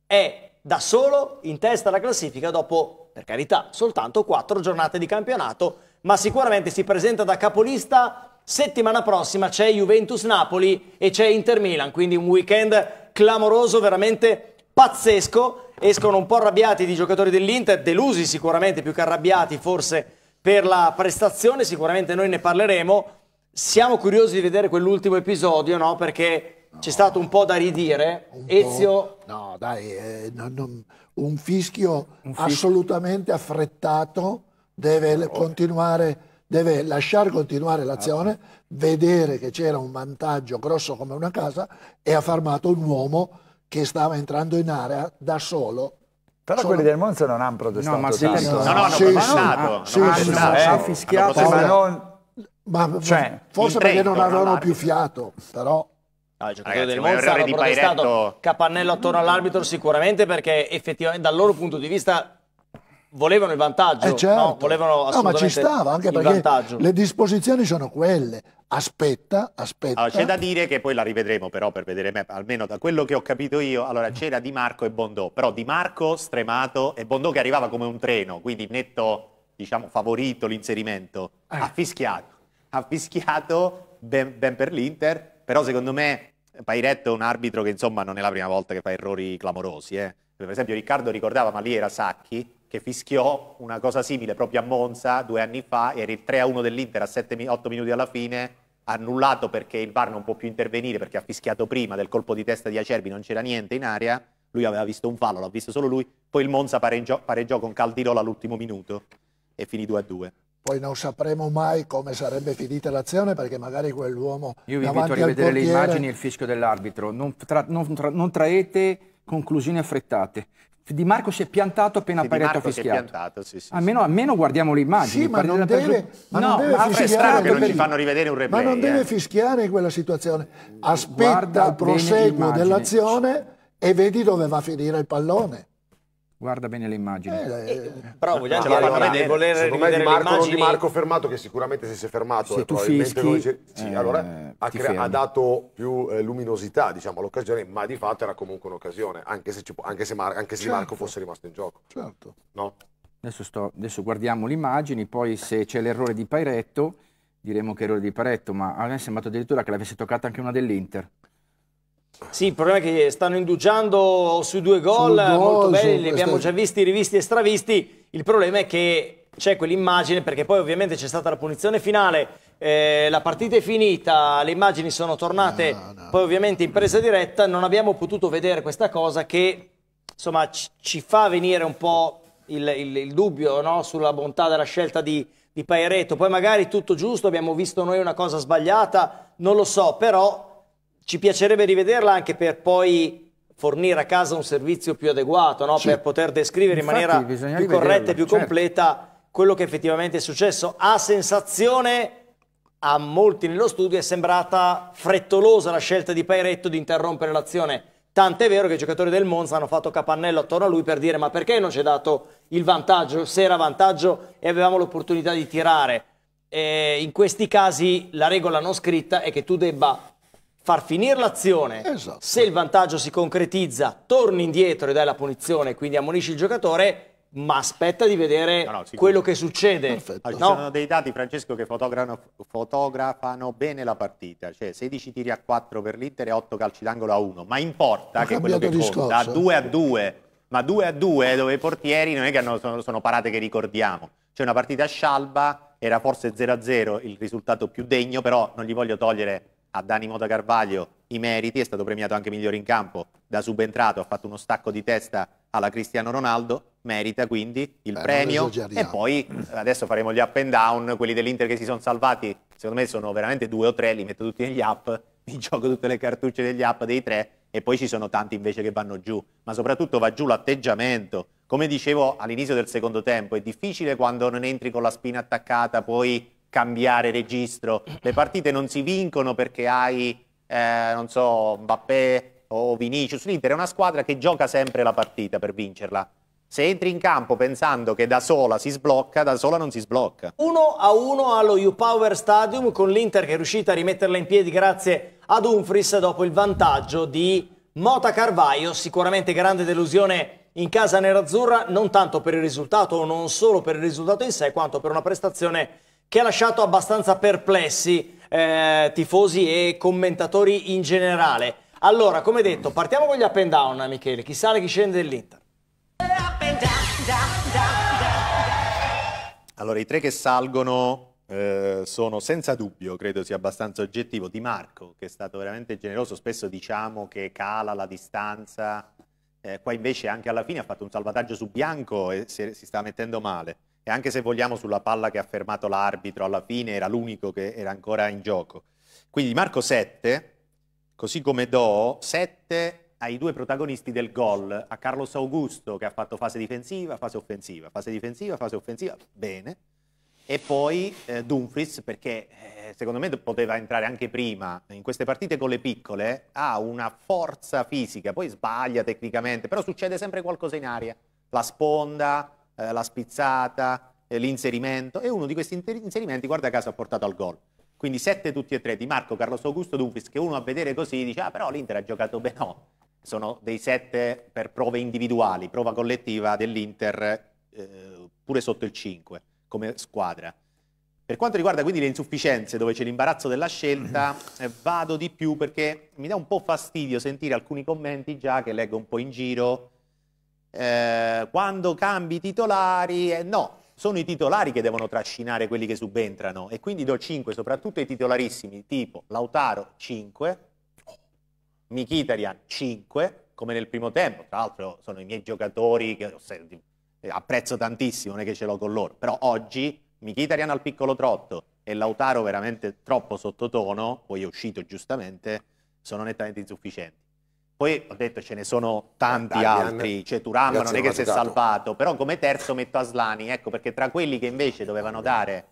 è da solo in testa alla classifica dopo, per carità, soltanto quattro giornate di campionato ma sicuramente si presenta da capolista. Settimana prossima c'è Juventus-Napoli e c'è Inter-Milan, quindi un weekend clamoroso, veramente pazzesco. Escono un po' arrabbiati i giocatori dell'Inter, delusi sicuramente, più che arrabbiati forse per la prestazione, sicuramente noi ne parleremo. Siamo curiosi di vedere quell'ultimo episodio, no? Perché no, c'è stato un po' da ridire. Ezio... No, dai, eh, non, non, un, fischio un fischio assolutamente affrettato deve, continuare, deve lasciare continuare l'azione, esatto. vedere che c'era un vantaggio grosso come una casa e ha fermato un uomo che stava entrando in area da solo però Sono... quelli del Monza non hanno protestato. No, ma sì, tanto. no, no, no, sì, no, sì, no, sì, no, sì, eh, fischiato. Ma, non... ma cioè, forse perché non avevano più fiato, però... No, ah, Ragazzi, del Monza ha protestato capannello attorno all'arbitro sicuramente perché effettivamente dal loro punto di vista volevano il vantaggio, eh certo. no? volevano no, ma ci stava anche perché vantaggio. le disposizioni sono quelle. Aspetta, aspetta. Allora, c'è da dire che poi la rivedremo però per vedere me, almeno da quello che ho capito io, allora c'era Di Marco e Bondò, però Di Marco stremato e Bondò che arrivava come un treno, quindi netto, diciamo, favorito l'inserimento. Eh. Ha fischiato, ha fischiato ben, ben per l'Inter, però secondo me Pairetto è un arbitro che insomma non è la prima volta che fa errori clamorosi, eh. Per esempio Riccardo ricordava, ma lì era Sacchi, che fischiò una cosa simile proprio a Monza due anni fa, era il 3-1 dell'Inter a 7, 8 minuti alla fine, annullato perché il VAR non può più intervenire perché ha fischiato prima del colpo di testa di Acerbi, non c'era niente in aria, lui aveva visto un fallo, l'ha visto solo lui, poi il Monza pareggiò, pareggiò con Caldirola all'ultimo minuto e finì 2-2. Poi non sapremo mai come sarebbe finita l'azione perché magari quell'uomo... Io vi invito a rivedere le immagini e il fischio dell'arbitro, non, tra, non, tra, non traete conclusioni affrettate, di Marco si è piantato appena parecchio Pareto ha fischiato. Piantato, sì, sì, almeno, almeno, guardiamo l'immagine. Sì, ma non deve, ma no, non deve ma fischiare. Che non gli fanno rivedere un replay. Ma non deve eh. fischiare in quella situazione. Aspetta Guarda il proseguo dell'azione e vedi dove va a finire il pallone. Guarda bene le immagini. Eh, eh, eh però vogliamo parlare dire, di voler secondo Di Marco, immagini... non Di Marco fermato, che sicuramente se si è fermato se eh, tu fischi, non... sì, eh, allora, ha, crea... ha, dato più eh, luminosità diciamo, all'occasione, ma di fatto era comunque un'occasione, anche se, può... anche se, Mar... anche se certo. Marco fosse rimasto in gioco. Certo. No? Adesso, sto... Adesso guardiamo le immagini, poi se c'è l'errore di Pairetto, diremo che errore di Pairetto, ma a me è sembrato addirittura che l'avesse toccata anche una dell'Inter. Sì, il problema è che stanno indugiando sui due gol, su molto belli, li abbiamo già visti, rivisti e stravisti. Il problema è che c'è quell'immagine, perché poi ovviamente c'è stata la punizione finale, eh, la partita è finita, le immagini sono tornate no, no. poi ovviamente in presa diretta, non abbiamo potuto vedere questa cosa che insomma ci fa venire un po' il, il, il dubbio no? sulla bontà della scelta di, di Pairetto. Poi magari tutto giusto, abbiamo visto noi una cosa sbagliata, non lo so, però ci piacerebbe rivederla anche per poi fornire a casa un servizio più adeguato, no? sì. per poter descrivere Infatti, in maniera più corretta e più certo. completa quello che effettivamente è successo. A sensazione, a molti nello studio, è sembrata frettolosa la scelta di Pairetto di interrompere l'azione. Tant'è vero che i giocatori del Monza hanno fatto capannello attorno a lui per dire ma perché non ci hai dato il vantaggio, se era vantaggio e avevamo l'opportunità di tirare. E in questi casi la regola non scritta è che tu debba far finire l'azione. Esatto. Se il vantaggio si concretizza, torni indietro e dai la punizione, quindi ammonisci il giocatore ma aspetta di vedere no, no, quello che succede. Ci no? sono dei dati, Francesco, che fotografano, fotografano, bene la partita, cioè 16 tiri a 4 per l'Inter e 8 calci d'angolo a 1, ma importa che è quello che discorso. conta, 2 a 2, ma 2 a 2 dove i portieri non è che hanno, sono, sono, parate che ricordiamo, c'è una partita a scialba, era forse 0 a 0 il risultato più degno, però non gli voglio togliere a Danimo da Carvaglio i meriti, è stato premiato anche migliore in campo da subentrato, ha fatto uno stacco di testa alla Cristiano Ronaldo, merita quindi il Beh, premio e poi eh, adesso faremo gli up and down, quelli dell'Inter che si sono salvati, secondo me sono veramente due o tre, li metto tutti negli up, mi gioco tutte le cartucce degli up dei tre e poi ci sono tanti invece che vanno giù, ma soprattutto va giù l'atteggiamento, come dicevo all'inizio del secondo tempo, è difficile quando non entri con la spina attaccata, poi cambiare registro. Le partite non si vincono perché hai, eh, non so, Mbappé o Vinicius. L'Inter è una squadra che gioca sempre la partita per vincerla. Se entri in campo pensando che da sola si sblocca, da sola non si sblocca. 1 a 1 allo U-Power Stadium con l'Inter che è riuscita a rimetterla in piedi grazie ad Humphries dopo il vantaggio di Mota Carvaio. Sicuramente grande delusione in casa nerazzurra, non tanto per il risultato o non solo per il risultato in sé, quanto per una prestazione che ha lasciato abbastanza perplessi eh, tifosi e commentatori in generale. Allora, come detto, partiamo con gli up and down, Michele. Chi sale, chi scende dell'Inter? Allora, i tre che salgono eh, sono senza dubbio, credo sia abbastanza oggettivo, Di Marco, che è stato veramente generoso, spesso diciamo che cala la distanza, eh, qua invece anche alla fine ha fatto un salvataggio su Bianco e si, si sta mettendo male e anche se vogliamo sulla palla che ha fermato l'arbitro alla fine era l'unico che era ancora in gioco. Quindi Marco 7, così come do 7 ai due protagonisti del gol, a Carlos Augusto che ha fatto fase difensiva, fase offensiva, fase difensiva, fase offensiva, bene, e poi eh, Dumfries perché eh, secondo me poteva entrare anche prima in queste partite con le piccole ha una forza fisica poi sbaglia tecnicamente però succede sempre qualcosa in aria la sponda eh, la spizzata, eh, l'inserimento e uno di questi inserimenti, guarda caso, ha portato al gol. Quindi sette tutti e tre di Marco Carlos Augusto Dufis, che uno a vedere così dice, ah però l'Inter ha giocato bene, no. Sono dei sette per prove individuali, prova collettiva dell'Inter eh, pure sotto il 5 come squadra. Per quanto riguarda quindi le insufficienze, dove c'è l'imbarazzo della scelta, eh, vado di più perché mi dà un po' fastidio sentire alcuni commenti già che leggo un po' in giro, eh, quando cambi i titolari, eh, no, sono i titolari che devono trascinare quelli che subentrano e quindi do 5 soprattutto ai titolarissimi tipo Lautaro 5, Mkhitaryan 5, come nel primo tempo, tra l'altro sono i miei giocatori che eh, apprezzo tantissimo, non è che ce l'ho con loro, però oggi Mkhitaryan al piccolo trotto e Lautaro veramente troppo sottotono, poi è uscito giustamente, sono nettamente insufficienti. Poi ho detto ce ne sono eh, tanti Dalian. altri, cioè Turam non è che si è salvato, però come terzo metto Aslani, ecco perché tra quelli che invece dovevano dare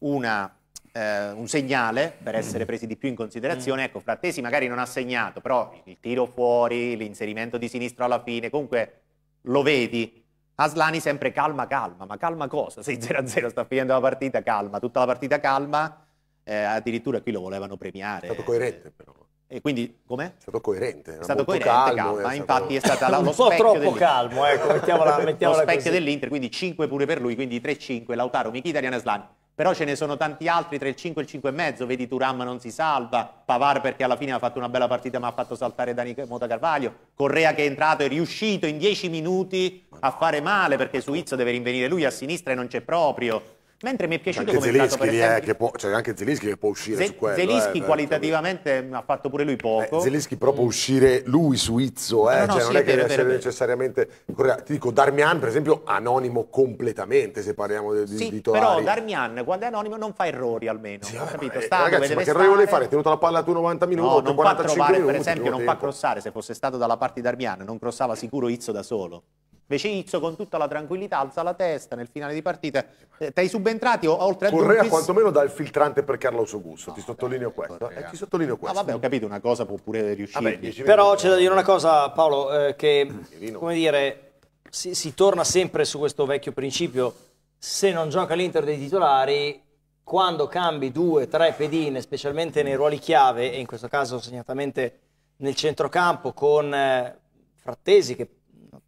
una, eh, un segnale per essere mm. presi di più in considerazione, mm. ecco Frattesi magari non ha segnato, però il tiro fuori, l'inserimento di sinistro alla fine, comunque lo vedi. Aslani sempre calma, calma, ma calma cosa? 6-0-0 sta finendo la partita, calma, tutta la partita calma, eh, addirittura qui lo volevano premiare. È stato coerente però. E quindi com'è? È stato coerente. È stato coerente, calmo, calma, è stato... infatti è stata la, lo Un po' troppo calmo, ecco, mettiamola, mettiamola Lo specchio dell'Inter, quindi 5 pure per lui, quindi 3-5, Lautaro, Mkhitaryan e Slani. Però ce ne sono tanti altri, tra il 5 e il 5,5, vedi Turam non si salva, Pavar perché alla fine ha fatto una bella partita ma ha fatto saltare Dani Mota Carvaglio, Correa che è entrato è riuscito in 10 minuti a fare male perché Suizzo deve rinvenire lui a sinistra e non c'è proprio, Mentre mi è piaciuto come Zelischi è stato, per eh, esempio... che può, cioè anche Zelischi che può uscire Ze su quello. Zelischi eh, qualitativamente eh. ha fatto pure lui poco. Eh, Zelischi però può mm. uscire lui su Izzo, eh. no, no, cioè, sì, non è, è vero, che deve essere necessariamente... Ti dico, Darmian per esempio anonimo completamente se parliamo di, sì, di Torari. però Darmian quando è anonimo non fa errori almeno, sì, capito? Sta ragazzi, ma che errori vuole fare? Ha tenuto la palla tu 90 minuti, no, non fa trovare, minuti, per esempio non fa crossare, se fosse stato dalla parte di Darmian non crossava sicuro Izzo da solo. Invece Izzo con tutta la tranquillità alza la testa nel finale di partita. Eh, tra i subentrati oltre a Correa Dumfries... quantomeno dà il filtrante per Carlo Augusto, no, ti, sottolineo eh, questo, eh, ti sottolineo questo. Ah, vabbè, ho capito, una cosa può pure riuscire. Vabbè, Però c'è da dire una cosa Paolo, eh, che come dire, si, si torna sempre su questo vecchio principio, se non gioca l'Inter dei titolari quando cambi due, tre pedine, specialmente nei ruoli chiave, e in questo caso segnatamente nel centrocampo con eh, Frattesi che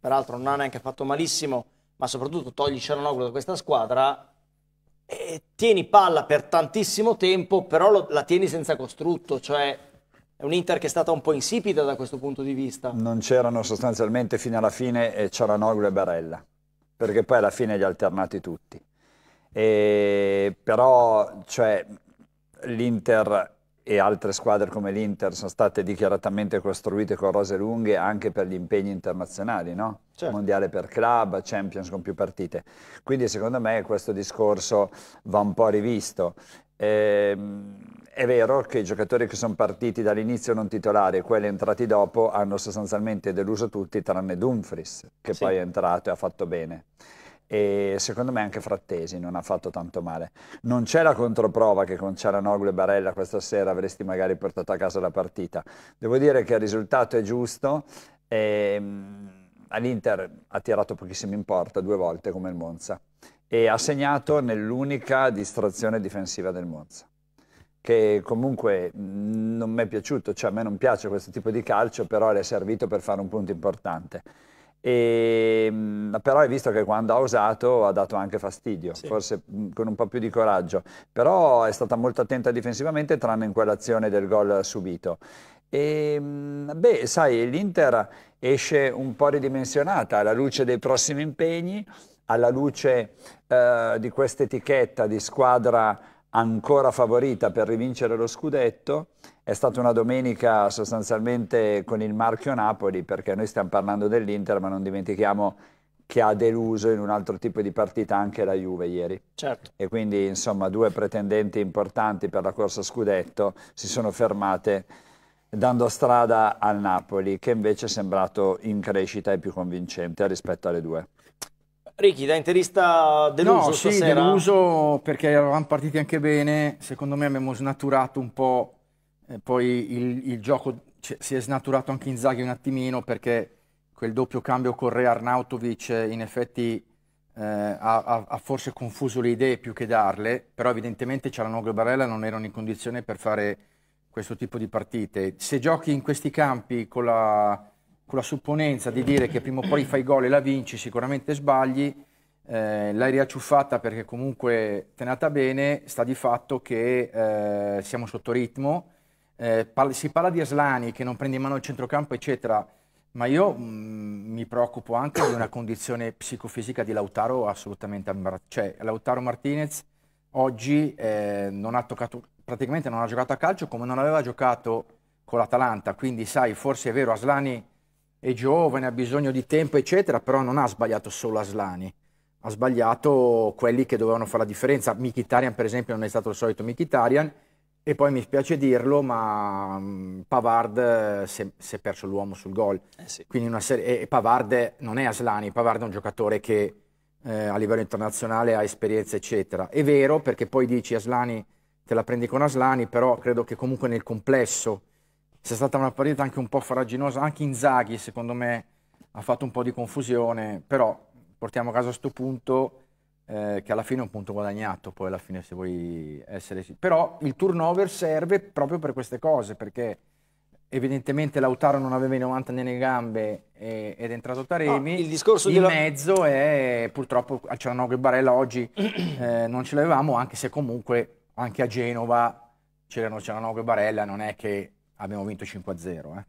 peraltro non ha neanche fatto malissimo, ma soprattutto togli Cialanoglu da questa squadra, e tieni palla per tantissimo tempo, però lo, la tieni senza costrutto, cioè è un Inter che è stata un po' insipida da questo punto di vista. Non c'erano sostanzialmente fino alla fine eh, Ciaranoglu e Barella, perché poi alla fine li ha alternati tutti. E, però cioè, l'Inter e altre squadre come l'Inter sono state dichiaratamente costruite con rose lunghe anche per gli impegni internazionali, no? Certo. Mondiale per club, Champions con più partite. Quindi secondo me questo discorso va un po' rivisto. Ehm, è vero che i giocatori che sono partiti dall'inizio non titolari e quelli entrati dopo hanno sostanzialmente deluso tutti tranne Dumfries, che sì. poi è entrato e ha fatto bene e secondo me anche Frattesi non ha fatto tanto male. Non c'è la controprova che con Ciaranoglu e Barella questa sera avresti magari portato a casa la partita. Devo dire che il risultato è giusto. Ehm, All'Inter ha tirato pochissimo in porta due volte come il Monza e ha segnato nell'unica distrazione difensiva del Monza che comunque non mi è piaciuto, cioè a me non piace questo tipo di calcio, però le è servito per fare un punto importante. E, ehm, però hai visto che quando ha osato ha dato anche fastidio, sì. forse con un po' più di coraggio, però è stata molto attenta difensivamente tranne in quell'azione del gol subito. E, ehm, beh, sai, l'Inter esce un po' ridimensionata alla luce dei prossimi impegni, alla luce eh, di questa etichetta di squadra ancora favorita per rivincere lo scudetto. È stata una domenica sostanzialmente con il marchio Napoli, perché noi stiamo parlando dell'Inter, ma non dimentichiamo che ha deluso in un altro tipo di partita anche la Juve ieri. Certo. E quindi, insomma, due pretendenti importanti per la corsa scudetto si sono fermate dando strada al Napoli, che invece è sembrato in crescita e più convincente rispetto alle due. Ricky, da interista deluso no, sì, deluso perché eravamo partiti anche bene. Secondo me abbiamo snaturato un po', eh, poi il, il gioco cioè, si è snaturato anche in Zaghi un attimino perché quel doppio cambio Correa-Arnautovic eh, in effetti eh, ha, ha, ha, forse confuso le idee più che darle, però evidentemente Cialanoglu e Barella non erano in condizione per fare questo tipo di partite. Se giochi in questi campi con la con la supponenza di dire che prima o poi fai gol e la vinci, sicuramente sbagli, eh, l'hai riacciuffata perché comunque te nata bene, sta di fatto che eh, siamo sotto ritmo. Eh, par si parla di Aslani che non prende in mano il centrocampo, eccetera, ma io mh, mm, mi preoccupo anche di una condizione psicofisica di Lautaro assolutamente imbarazzante. Cioè, Lautaro Martinez oggi eh, non ha toccato, praticamente non ha giocato a calcio come non aveva giocato con l'Atalanta, quindi sai, forse è vero, Aslani è giovane, ha bisogno di tempo, eccetera, però non ha sbagliato solo Aslani, ha sbagliato quelli che dovevano fare la differenza. Mkhitaryan, per esempio, non è stato il solito Mkhitaryan, e poi mi spiace dirlo, ma Pavard eh, si è, perso l'uomo sul gol. Eh sì. serie, e Pavard non è Aslani, Pavard è un giocatore che eh, a livello internazionale ha esperienza, eccetera. È vero, perché poi dici Aslani, te la prendi con Aslani, però credo che comunque nel complesso c'è stata una partita anche un po' faraginosa, anche Inzaghi secondo me ha fatto un po' di confusione, però portiamo a casa questo punto eh, che alla fine è un punto guadagnato, poi alla fine se vuoi essere... Però il turnover serve proprio per queste cose, perché evidentemente Lautaro non aveva i 90 nelle gambe e, ed è entrato Taremi. No, il discorso in della... mezzo è purtroppo a e Barella oggi eh, non ce l'avevamo, anche se comunque anche a Genova c'erano e Barella, non è che abbiamo vinto 5-0. Eh.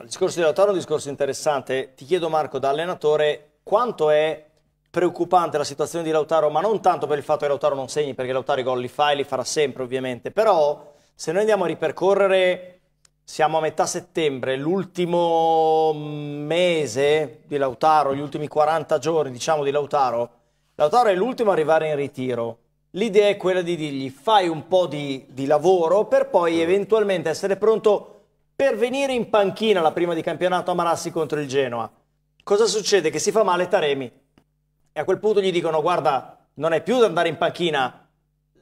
Il discorso di Lautaro è un discorso interessante. Ti chiedo Marco, da allenatore, quanto è preoccupante la situazione di Lautaro, ma non tanto per il fatto che Lautaro non segni, perché Lautaro i gol li fa e li farà sempre ovviamente, però se noi andiamo a ripercorrere, siamo a metà settembre, l'ultimo mm, mese di Lautaro, gli ultimi 40 giorni diciamo di Lautaro, Lautaro è l'ultimo a arrivare in ritiro, L'idea è quella di dirgli fai un po' di, di, lavoro per poi mm. eventualmente essere pronto per venire in panchina la prima di campionato a Marassi contro il Genoa. Cosa succede? Che si fa male Taremi e a quel punto gli dicono guarda non è più da andare in panchina,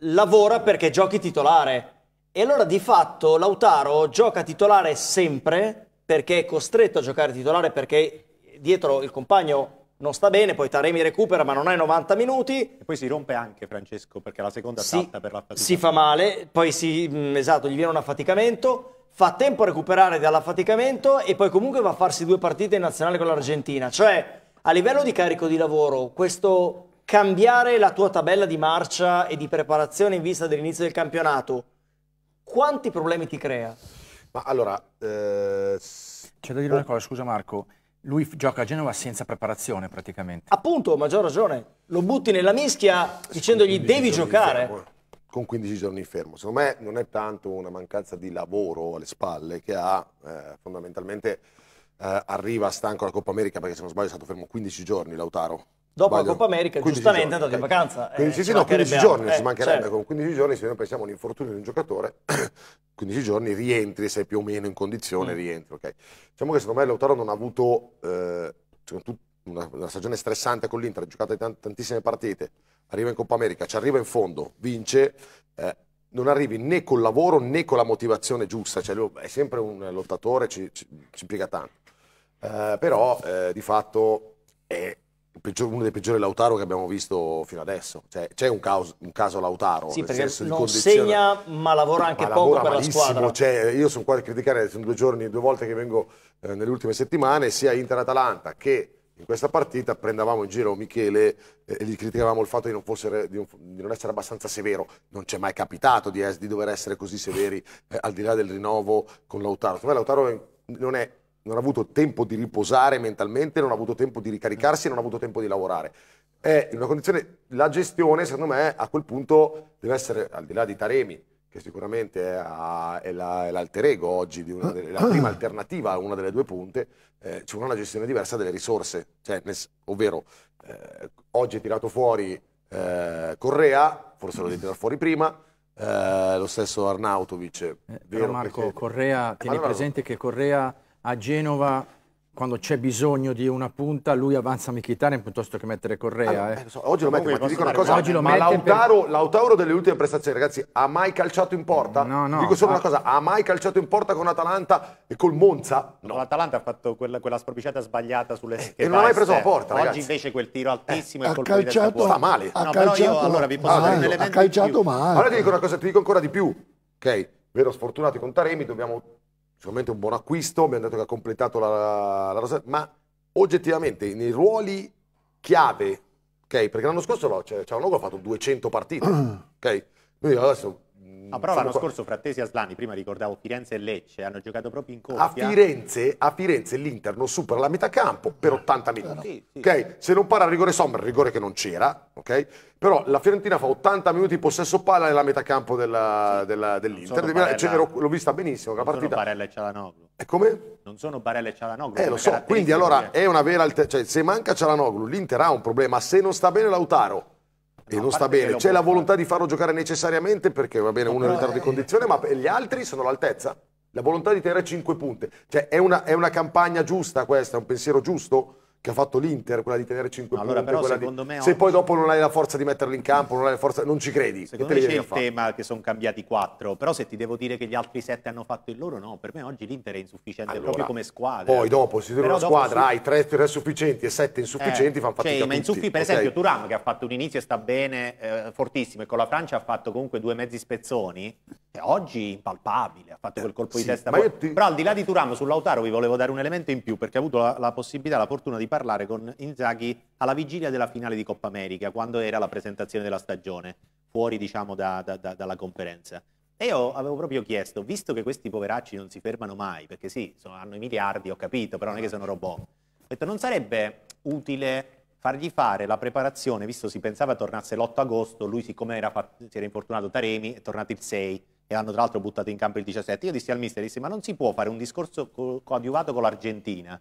lavora perché giochi titolare. E allora di fatto Lautaro gioca titolare sempre perché è costretto a giocare titolare perché dietro il compagno non sta bene, poi Taremi recupera ma non hai 90 minuti. E poi si rompe anche Francesco perché la seconda si, salta per l'affaticamento. Si fa male, poi si, mm, esatto, gli viene un affaticamento, fa tempo a recuperare dall'affaticamento e poi comunque va a farsi due partite in nazionale con l'Argentina. Cioè, a livello di carico di lavoro, questo cambiare la tua tabella di marcia e di preparazione in vista dell'inizio del campionato, quanti problemi ti crea? Ma allora... Eh... C'è da dire una cosa, scusa Marco lui gioca a Genova senza preparazione praticamente. Appunto, maggior ragione, lo butti nella mischia dicendogli devi giocare. Con 15 giorni fermo, secondo me non è tanto una mancanza di lavoro alle spalle che ha eh, fondamentalmente eh, arriva stanco alla Coppa America perché se non sbaglio è stato fermo 15 giorni Lautaro. Dopo sbaglio. la Coppa America giustamente è andato in vacanza. 15, eh, sì, no, 15 giorni, eh, ci mancherebbe, certo. con 15 giorni se noi pensiamo all'infortunio di un giocatore 15 giorni rientri, sei più o meno in condizione, mm. rientri. Okay. Diciamo che secondo me Lautaro non ha avuto eh, una, una, stagione stressante con l'Inter, ha giocato tant- tantissime partite, arriva in Coppa America, ci arriva in fondo, vince, eh, non arrivi né col lavoro né con la motivazione giusta, cioè, lui è sempre un lottatore, ci, ci, ci impiega tanto. Eh, però eh, di fatto è peggior, uno dei peggiori Lautaro che abbiamo visto fino adesso. Cioè, c'è un caso, un caso Lautaro. Sì, perché non condizione... segna, ma lavora anche ma poco lavora per malissimo. la squadra. Cioè, io sono qua a criticare, sono due giorni, due volte che vengo eh, nelle ultime settimane, sia Inter-Atalanta che in questa partita prendevamo in giro Michele eh, e gli criticavamo il fatto di non, fosse, di non, di non essere abbastanza severo. Non ci è mai capitato di, di, dover essere così severi, eh, al di là del rinnovo con Lautaro. Secondo me Lautaro non è non ha avuto tempo di riposare mentalmente, non ha avuto tempo di ricaricarsi, non ha avuto tempo di lavorare. È in una condizione, la gestione secondo me a quel punto deve essere, al di là di Taremi, che sicuramente è, a, è, la, è l'alter ego oggi, di una delle, la prima alternativa a una delle due punte, eh, vuole una gestione diversa delle risorse, cioè, nel, ovvero eh, oggi è tirato fuori eh, Correa, forse lo devi tirare fuori prima, eh, lo stesso Arnautovic. Eh, Marco, perché... Correa, eh, tieni presente che Correa a Genova quando c'è bisogno di una punta, lui avanza Mkhitaryan piuttosto che mettere Correa. Allora, eh. eh oggi lo metto, ma ti dico una cosa, oggi lo ma Lautaro, per... Lautaro delle ultime prestazioni, ragazzi, ha mai calciato in porta? No, no. Dico solo ma... una cosa, ha mai calciato in porta con Atalanta e col Monza? No. L'Atalanta ha fatto quella, quella sprovviciata sbagliata sulle eh, E non ha mai preso la porta, ragazzi. Oggi invece quel tiro eh, altissimo eh, e colpo calciato, di testa Sta male. Ha no, calciato, io, allora vi posso male, dare un Ha calciato male. Allora ti dico una cosa, ti dico ancora di più, ok? Vero sfortunati con Taremi, dobbiamo sicuramente un buon acquisto, abbiamo detto che ha completato la, la rosa, ma oggettivamente nei ruoli chiave, ok? Perché l'anno scorso no, c'è cioè, Cialanoglu ha fatto 200 partite, ok? Quindi adesso ma mm. però l'anno scorso Frattesi e Aslani, prima ricordavo Firenze e Lecce, hanno giocato proprio in coppia. A Firenze, a Firenze l'Inter non supera la metà campo per 80 eh. eh, minuti. Sì, sì. Okay? Se non parla il rigore Sommer, rigore che non c'era, ok? Però la Fiorentina fa 80 minuti di possesso palla nella metà campo dell'Inter. Sì. Della, dell l'ho vista benissimo. La partita. Sono Barella e Cialanoglu. E come? Non sono Barella e Cialanoglu. Eh, lo so. Quindi allora è una vera... Cioè, se manca Cialanoglu, l'Inter ha un problema. Se non sta bene Lautaro e non sta bene. C'è la volontà fare. di farlo giocare necessariamente perché va bene, uno è in ritardo di condizione, ma gli altri sono all'altezza. La volontà di tenere 5 punte. Cioè, è una, è una campagna giusta questa, è un pensiero giusto? che ha fatto l'Inter, quella di tenere 5 no, punti. Allora, però, di... me, se oggi... poi dopo non hai la forza di metterli in campo, non hai la forza, non ci credi. Secondo me c'è il fare? tema che sono cambiati 4, però se ti devo dire che gli altri 7 hanno fatto il loro, no, per me oggi l'Inter è insufficiente allora, proprio come squadra. Poi dopo, se tu una squadra su... hai 3, 3 sufficienti e 7 insufficienti, eh, fanno fatica cioè, ma insuffi- Per okay. esempio Turam che ha fatto un inizio e sta bene, eh, fortissimo, e con la Francia ha fatto comunque due mezzi spezzoni, che oggi impalpabile, ha fatto eh, quel colpo eh, di sì, testa. Poi... Ti... Però al di là di Turam, sull'Autaro vi volevo dare un elemento in più, perché ha avuto la, la possibilità, la fortuna di parlare con Inzaghi alla vigilia della finale di Coppa America, quando era la presentazione della stagione, fuori diciamo da, da, da, dalla conferenza. E io avevo proprio chiesto, visto che questi poveracci non si fermano mai, perché sì, sono, hanno i miliardi, ho capito, però non è che sono robot, ho detto non sarebbe utile fargli fare la preparazione, visto si pensava tornasse l'8 agosto, lui siccome era, si era infortunato Taremi è tornato il 6 e l'hanno tra l'altro buttato in campo il 17, io dissi al mister, dissi, ma non si può fare un discorso coadiuvato con l'Argentina,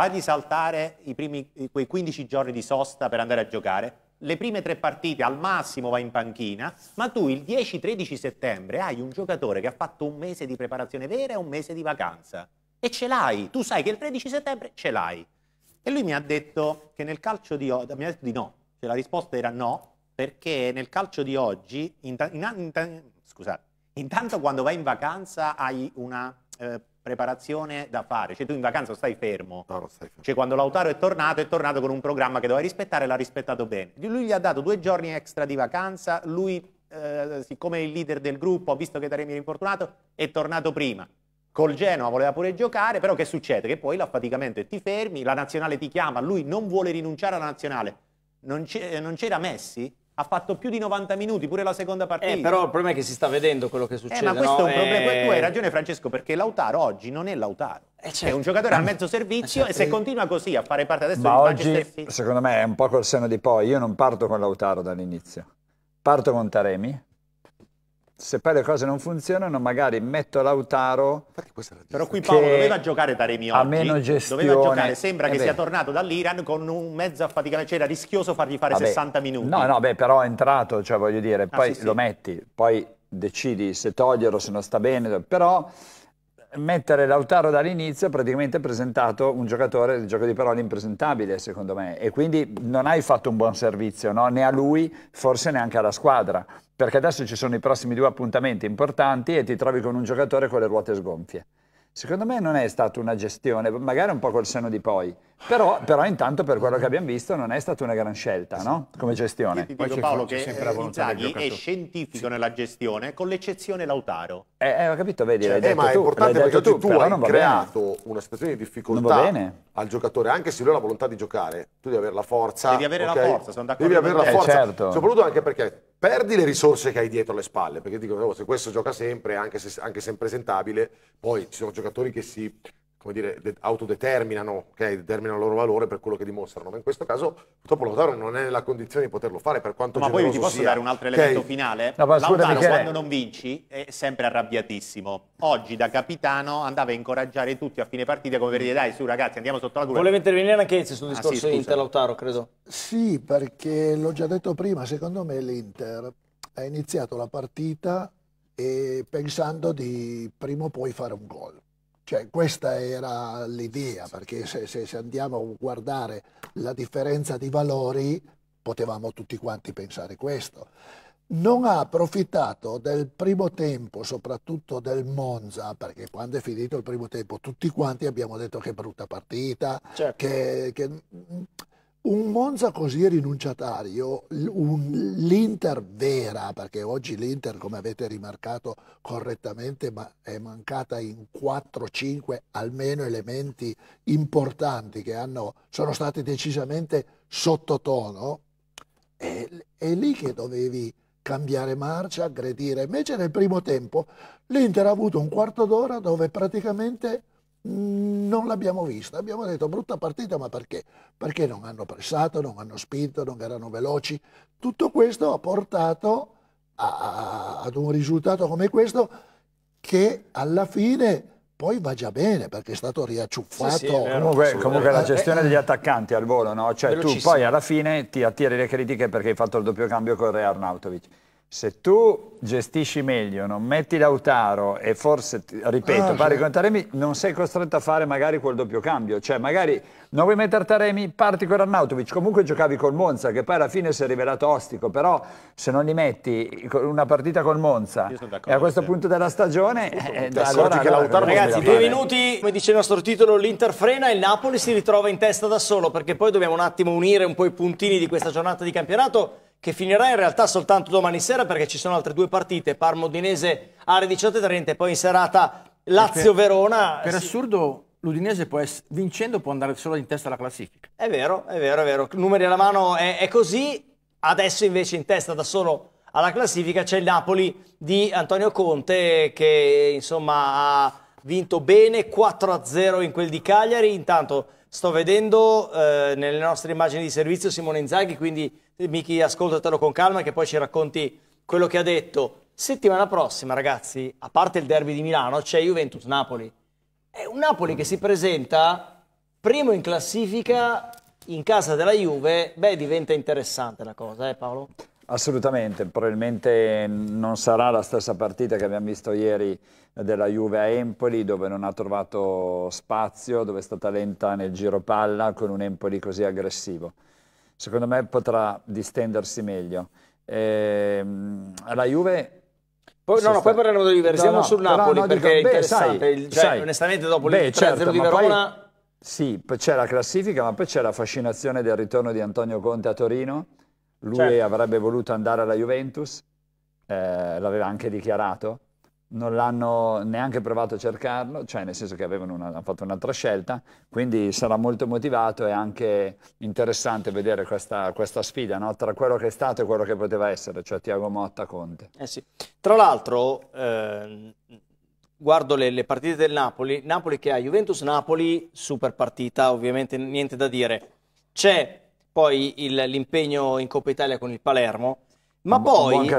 fagli saltare primi, quei 15 giorni di sosta per andare a giocare, le prime tre partite al massimo va in panchina, ma tu il 10-13 settembre hai un giocatore che ha fatto un mese di preparazione vera e un mese di vacanza. E ce l'hai, tu sai che il 13 settembre ce l'hai. E lui mi ha detto che nel calcio di oggi, mi ha detto di no, cioè la risposta era no, perché nel calcio di oggi, in ta- in ta- scusate, intanto quando vai in vacanza hai una eh, preparazione da fare, cioè tu in vacanza stai fermo. No, non stai fermo. Cioè quando Lautaro è tornato, è tornato con un programma che doveva rispettare, e l'ha rispettato bene. Lui gli ha dato due giorni extra di vacanza, lui eh, siccome è il leader del gruppo, ha visto che Taremi era infortunato, è tornato prima. Col Genoa voleva pure giocare, però che succede? Che poi l'affaticamento è ti fermi, la nazionale ti chiama, lui non vuole rinunciare alla nazionale. Non, eh, c'era Messi? ha fatto più di 90 minuti pure la seconda eh, partita. Eh, però il problema è che si sta vedendo quello che succede. Eh, ma questo no? è un problema. Eh... Tu hai ragione, Francesco, perché Lautaro oggi non è Lautaro. Eh, certo. È un giocatore al eh, mezzo servizio eh, certo. e se continua così a fare parte adesso ma di oggi, Manchester... Secondo me è un po' col seno di poi. Io non parto con Lautaro dall'inizio, parto con Taremi se poi le cose non funzionano, magari metto Lautaro. Però qui Paolo doveva giocare Taremi oggi. A meno gestione. Doveva giocare, sembra eh che beh. sia tornato dall'Iran con un mezzo affaticamento, c'era rischioso fargli fare vabbè. 60 minuti. No, no, beh, però è entrato, cioè voglio dire, ah, poi sì, lo sì. metti, poi decidi se toglierlo, se non sta bene, però mettere Lautaro dall'inizio praticamente presentato un giocatore, il gioco di parole impresentabile secondo me e quindi non hai fatto un buon servizio no? né a lui forse neanche alla squadra perché adesso ci sono i prossimi due appuntamenti importanti e ti trovi con un giocatore con le ruote sgonfie secondo me non è stata una gestione magari un po' col seno di poi però, però, intanto per quello che abbiamo visto non è stata una gran scelta, no? Come gestione. Io ti dico Paolo che Inzaghi è scientifico sì. nella gestione, con l'eccezione Lautaro. Eh, eh, ho capito, vedi, cioè, eh, ma è importante perché tu, tu hai creato bene. una situazione di difficoltà al giocatore, anche se lui ha la volontà di giocare, tu devi avere la forza. Devi avere okay? la forza, sono d'accordo. Devi avere la forza, eh, certo. soprattutto anche perché perdi le risorse che hai dietro le spalle, perché dico, oh, se questo gioca sempre, anche se, anche se impresentabile, poi ci sono giocatori che si come dire, autodeterminano, okay? determinano il loro valore per quello che dimostrano. Ma in questo caso purtroppo Lautaro non è nella condizione di poterlo fare per quanto ma sia. Ma poi vi posso sia. dare un altro elemento okay. finale? No, Lautaro scusami, quando non vinci è sempre arrabbiatissimo. Oggi da capitano andava a incoraggiare tutti a fine partita come per dire dai su ragazzi andiamo sotto la cura. Voleva intervenire anche Ezio sul ah, discorso ah, sì, Inter Lautaro credo. Sì perché l'ho già detto prima secondo me l'Inter ha iniziato la partita pensando di prima o poi fare un gol cioè, questa era l'idea, perché se, se, se, andiamo a guardare la differenza di valori, potevamo tutti quanti pensare questo. Non ha approfittato del primo tempo, soprattutto del Monza, perché quando è finito il primo tempo tutti quanti abbiamo detto che brutta partita, certo. che, che un Monza così rinunciatario, l'Inter vera, perché oggi l'Inter, come avete rimarcato correttamente, ma è mancata in 4-5 almeno elementi importanti che hanno, sono stati decisamente sottotono, è, è lì che dovevi cambiare marcia, aggredire. Invece nel primo tempo l'Inter ha avuto un quarto d'ora dove praticamente non l'abbiamo vista. Abbiamo detto brutta partita, ma perché? Perché non hanno pressato, non hanno spinto, non erano veloci. Tutto questo ha portato a, a, ad un risultato come questo che alla fine poi va già bene perché è stato riacciuffato. Sì, sì, comunque, comunque, la gestione eh, eh. degli attaccanti al volo, no? Cioè tu poi alla fine ti attiri le critiche perché hai fatto il doppio cambio con Re Arnautovic se tu gestisci meglio, non metti Lautaro e forse, ripeto, ah, pari cioè... con Taremi, non sei costretto a fare magari quel doppio cambio. Cioè, magari non vuoi mettere Taremi, parti con Arnautovic. Comunque giocavi col Monza, che poi alla fine si è rivelato ostico. Però se non li metti una partita col Monza e a questo punto della stagione... Eh, allora, che Lautaro allora, ragazzi, due minuti, come dice il nostro titolo, l'Inter frena e il Napoli si ritrova in testa da solo, perché poi dobbiamo un attimo unire un po' i puntini di questa giornata di campionato che finirà in realtà soltanto domani sera perché ci sono altre due partite, Parma-Udinese alle 18.30 e poi in serata Lazio-Verona. Per, per sì. assurdo l'Udinese può essere, vincendo può andare solo in testa alla classifica. È vero, è vero, è vero. Numeri alla mano è, è così, adesso invece in testa da solo alla classifica c'è il Napoli di Antonio Conte che insomma ha vinto bene 4-0 in quel di Cagliari, intanto sto vedendo eh, nelle nostre immagini di servizio Simone Inzaghi, quindi Miki, ascoltatelo con calma che poi ci racconti quello che ha detto. Settimana prossima, ragazzi, a parte il derby di Milano, c'è Juventus-Napoli. È un Napoli che si presenta primo in classifica in casa della Juve. Beh, diventa interessante la cosa, eh Paolo? Assolutamente, probabilmente non sarà la stessa partita che abbiamo visto ieri della Juve a Empoli, dove non ha trovato spazio, dove è stata lenta nel giro palla con un Empoli così aggressivo secondo me potrà distendersi meglio. Eh, la Juve poi, no, no, poi parleremo di River, siamo no, sul Napoli no, perché dico, è interessante, beh, sai, cioè, sai, onestamente dopo beh, il 3-0 certo, di Verona... Poi, sì, c'è la classifica, ma poi c'è la fascinazione del ritorno di Antonio Conte a Torino, lui certo. avrebbe voluto andare alla Juventus, eh, l'aveva anche dichiarato, non l'hanno neanche provato a cercarlo, cioè nel senso che avevano una, hanno fatto un'altra scelta, quindi sarà molto motivato e anche interessante vedere questa, questa sfida no? tra quello che è stato e quello che poteva essere, cioè Tiago Motta Conte. Eh sì. Tra l'altro, eh, guardo le, le, partite del Napoli, Napoli che ha Juventus-Napoli, super partita, ovviamente niente da dire. C'è poi l'impegno in Coppa Italia con il Palermo, ma poi,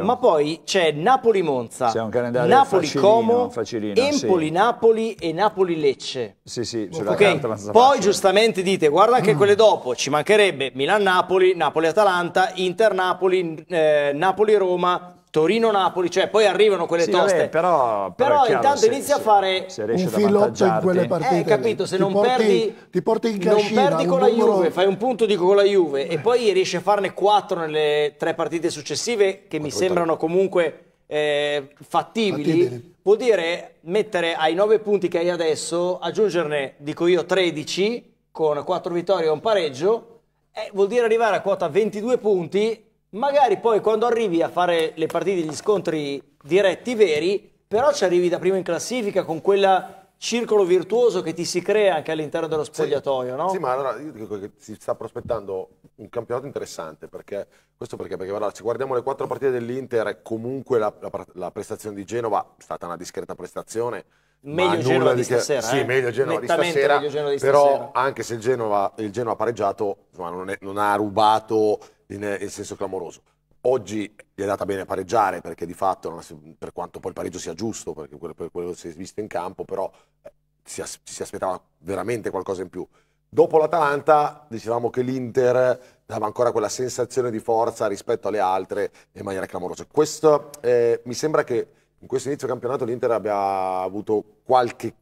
ma poi, c'è Napoli-Monza, Napoli-Como, Empoli-Napoli sì. e Napoli-Lecce. Sì, sì, okay. Poi giustamente dite, guarda anche mm. quelle dopo, ci mancherebbe Milan-Napoli, Napoli-Atalanta, Inter-Napoli, eh, Napoli-Roma, Torino-Napoli, cioè poi arrivano quelle sì, toste. Vabbè, però, però, però intanto inizia a fare un filotto in quelle eh, partite. Eh, capito, se non porti, perdi, ti porti in cascina, non perdi con la numero... Juve, fai un punto dico, con la Juve Beh. e poi riesci a farne quattro nelle tre partite successive che Ma mi sembrano tanto. comunque eh, fattibili. fattibili. Vuol dire mettere ai nove punti che hai adesso, aggiungerne, dico io, 13 con quattro vittorie e un pareggio, eh, vuol dire arrivare a quota 22 punti Magari poi quando arrivi a fare le partite, gli scontri diretti veri, però ci arrivi da prima in classifica con quel circolo virtuoso che ti si crea anche all'interno dello spogliatoio, sì. no? Sì, ma allora io dico che si sta prospettando un campionato interessante, perché questo perché? Perché guarda, se guardiamo le quattro partite dell'Inter, comunque la, la, la prestazione di Genova è stata una discreta prestazione, Meglio Genova di stasera. Sì, eh? meglio Genova di stasera. Meglio Genova di però stasera. anche se il Genova, il Genova ha pareggiato, insomma, non, è, non, ha rubato in, eh, in senso clamoroso. Oggi gli è andata bene pareggiare perché di fatto, per quanto poi il pareggio sia giusto, perché per quello che si è visto in campo, però eh, si, as si aspettava veramente qualcosa in più. Dopo l'Atalanta dicevamo che l'Inter dava ancora quella sensazione di forza rispetto alle altre in maniera clamorosa. Questo eh, mi sembra che in questo inizio campionato l'Inter abbia avuto qualche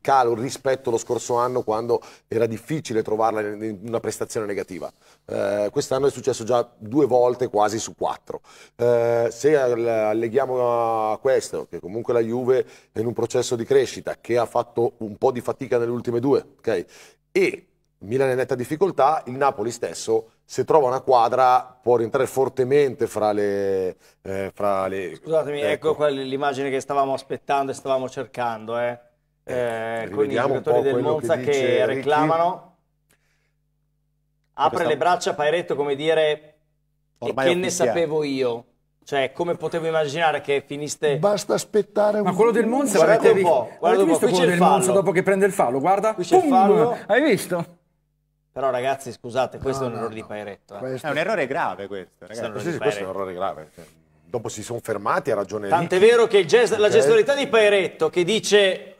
calo rispetto allo scorso anno quando era difficile trovarla in una prestazione negativa. Eh, quest'anno è successo già due volte quasi su quattro. Eh, se alleghiamo a questo, che comunque la Juve è in un processo di crescita, che ha fatto un po' di fatica nelle ultime due, okay? e Milan è in netta difficoltà, il Napoli stesso se trova una quadra può rientrare fortemente fra le... Eh, fra le Scusatemi, ecco, ecco l'immagine che stavamo aspettando e stavamo cercando, eh. Eh, con eh, i giocatori del Monza che, che reclamano. Apre Questa... le braccia Pairetto come dire Ormai che ne sapevo io. Cioè, come potevo immaginare che finiste... Basta aspettare un... po'. Ma quello del Monza... Guardate un po', guardate un po', qui c'è il fallo. Monza dopo che prende il fallo, guarda. Qui c'è il fallo. Hai visto? Però ragazzi, scusate, questo no, è un errore no, di Pairetto. Eh. Questo... È un errore grave questo, ragazzi. Sì, sì, questo è un errore grave. Dopo si sono fermati a ragione. Tant'è vero che gest okay. la gestualità di Pairetto che dice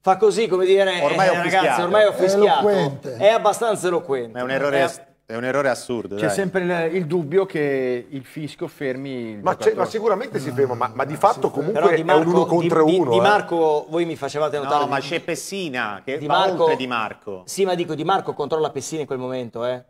fa così, come dire, ormai eh, ragazzi, ormai ho fischiato, è, è abbastanza eloquente. Ma è un errore è è un errore assurdo. C'è sempre il, il, dubbio che il fisco fermi. Il ma, ma, sicuramente si ferma, ma, ma di fatto comunque di Marco, è un uno contro di, uno. Di, eh. di, Marco, voi mi facevate notare. No, ma c'è Pessina che di Marco, oltre Di Marco. Sì, ma dico Di Marco controlla Pessina in quel momento, eh.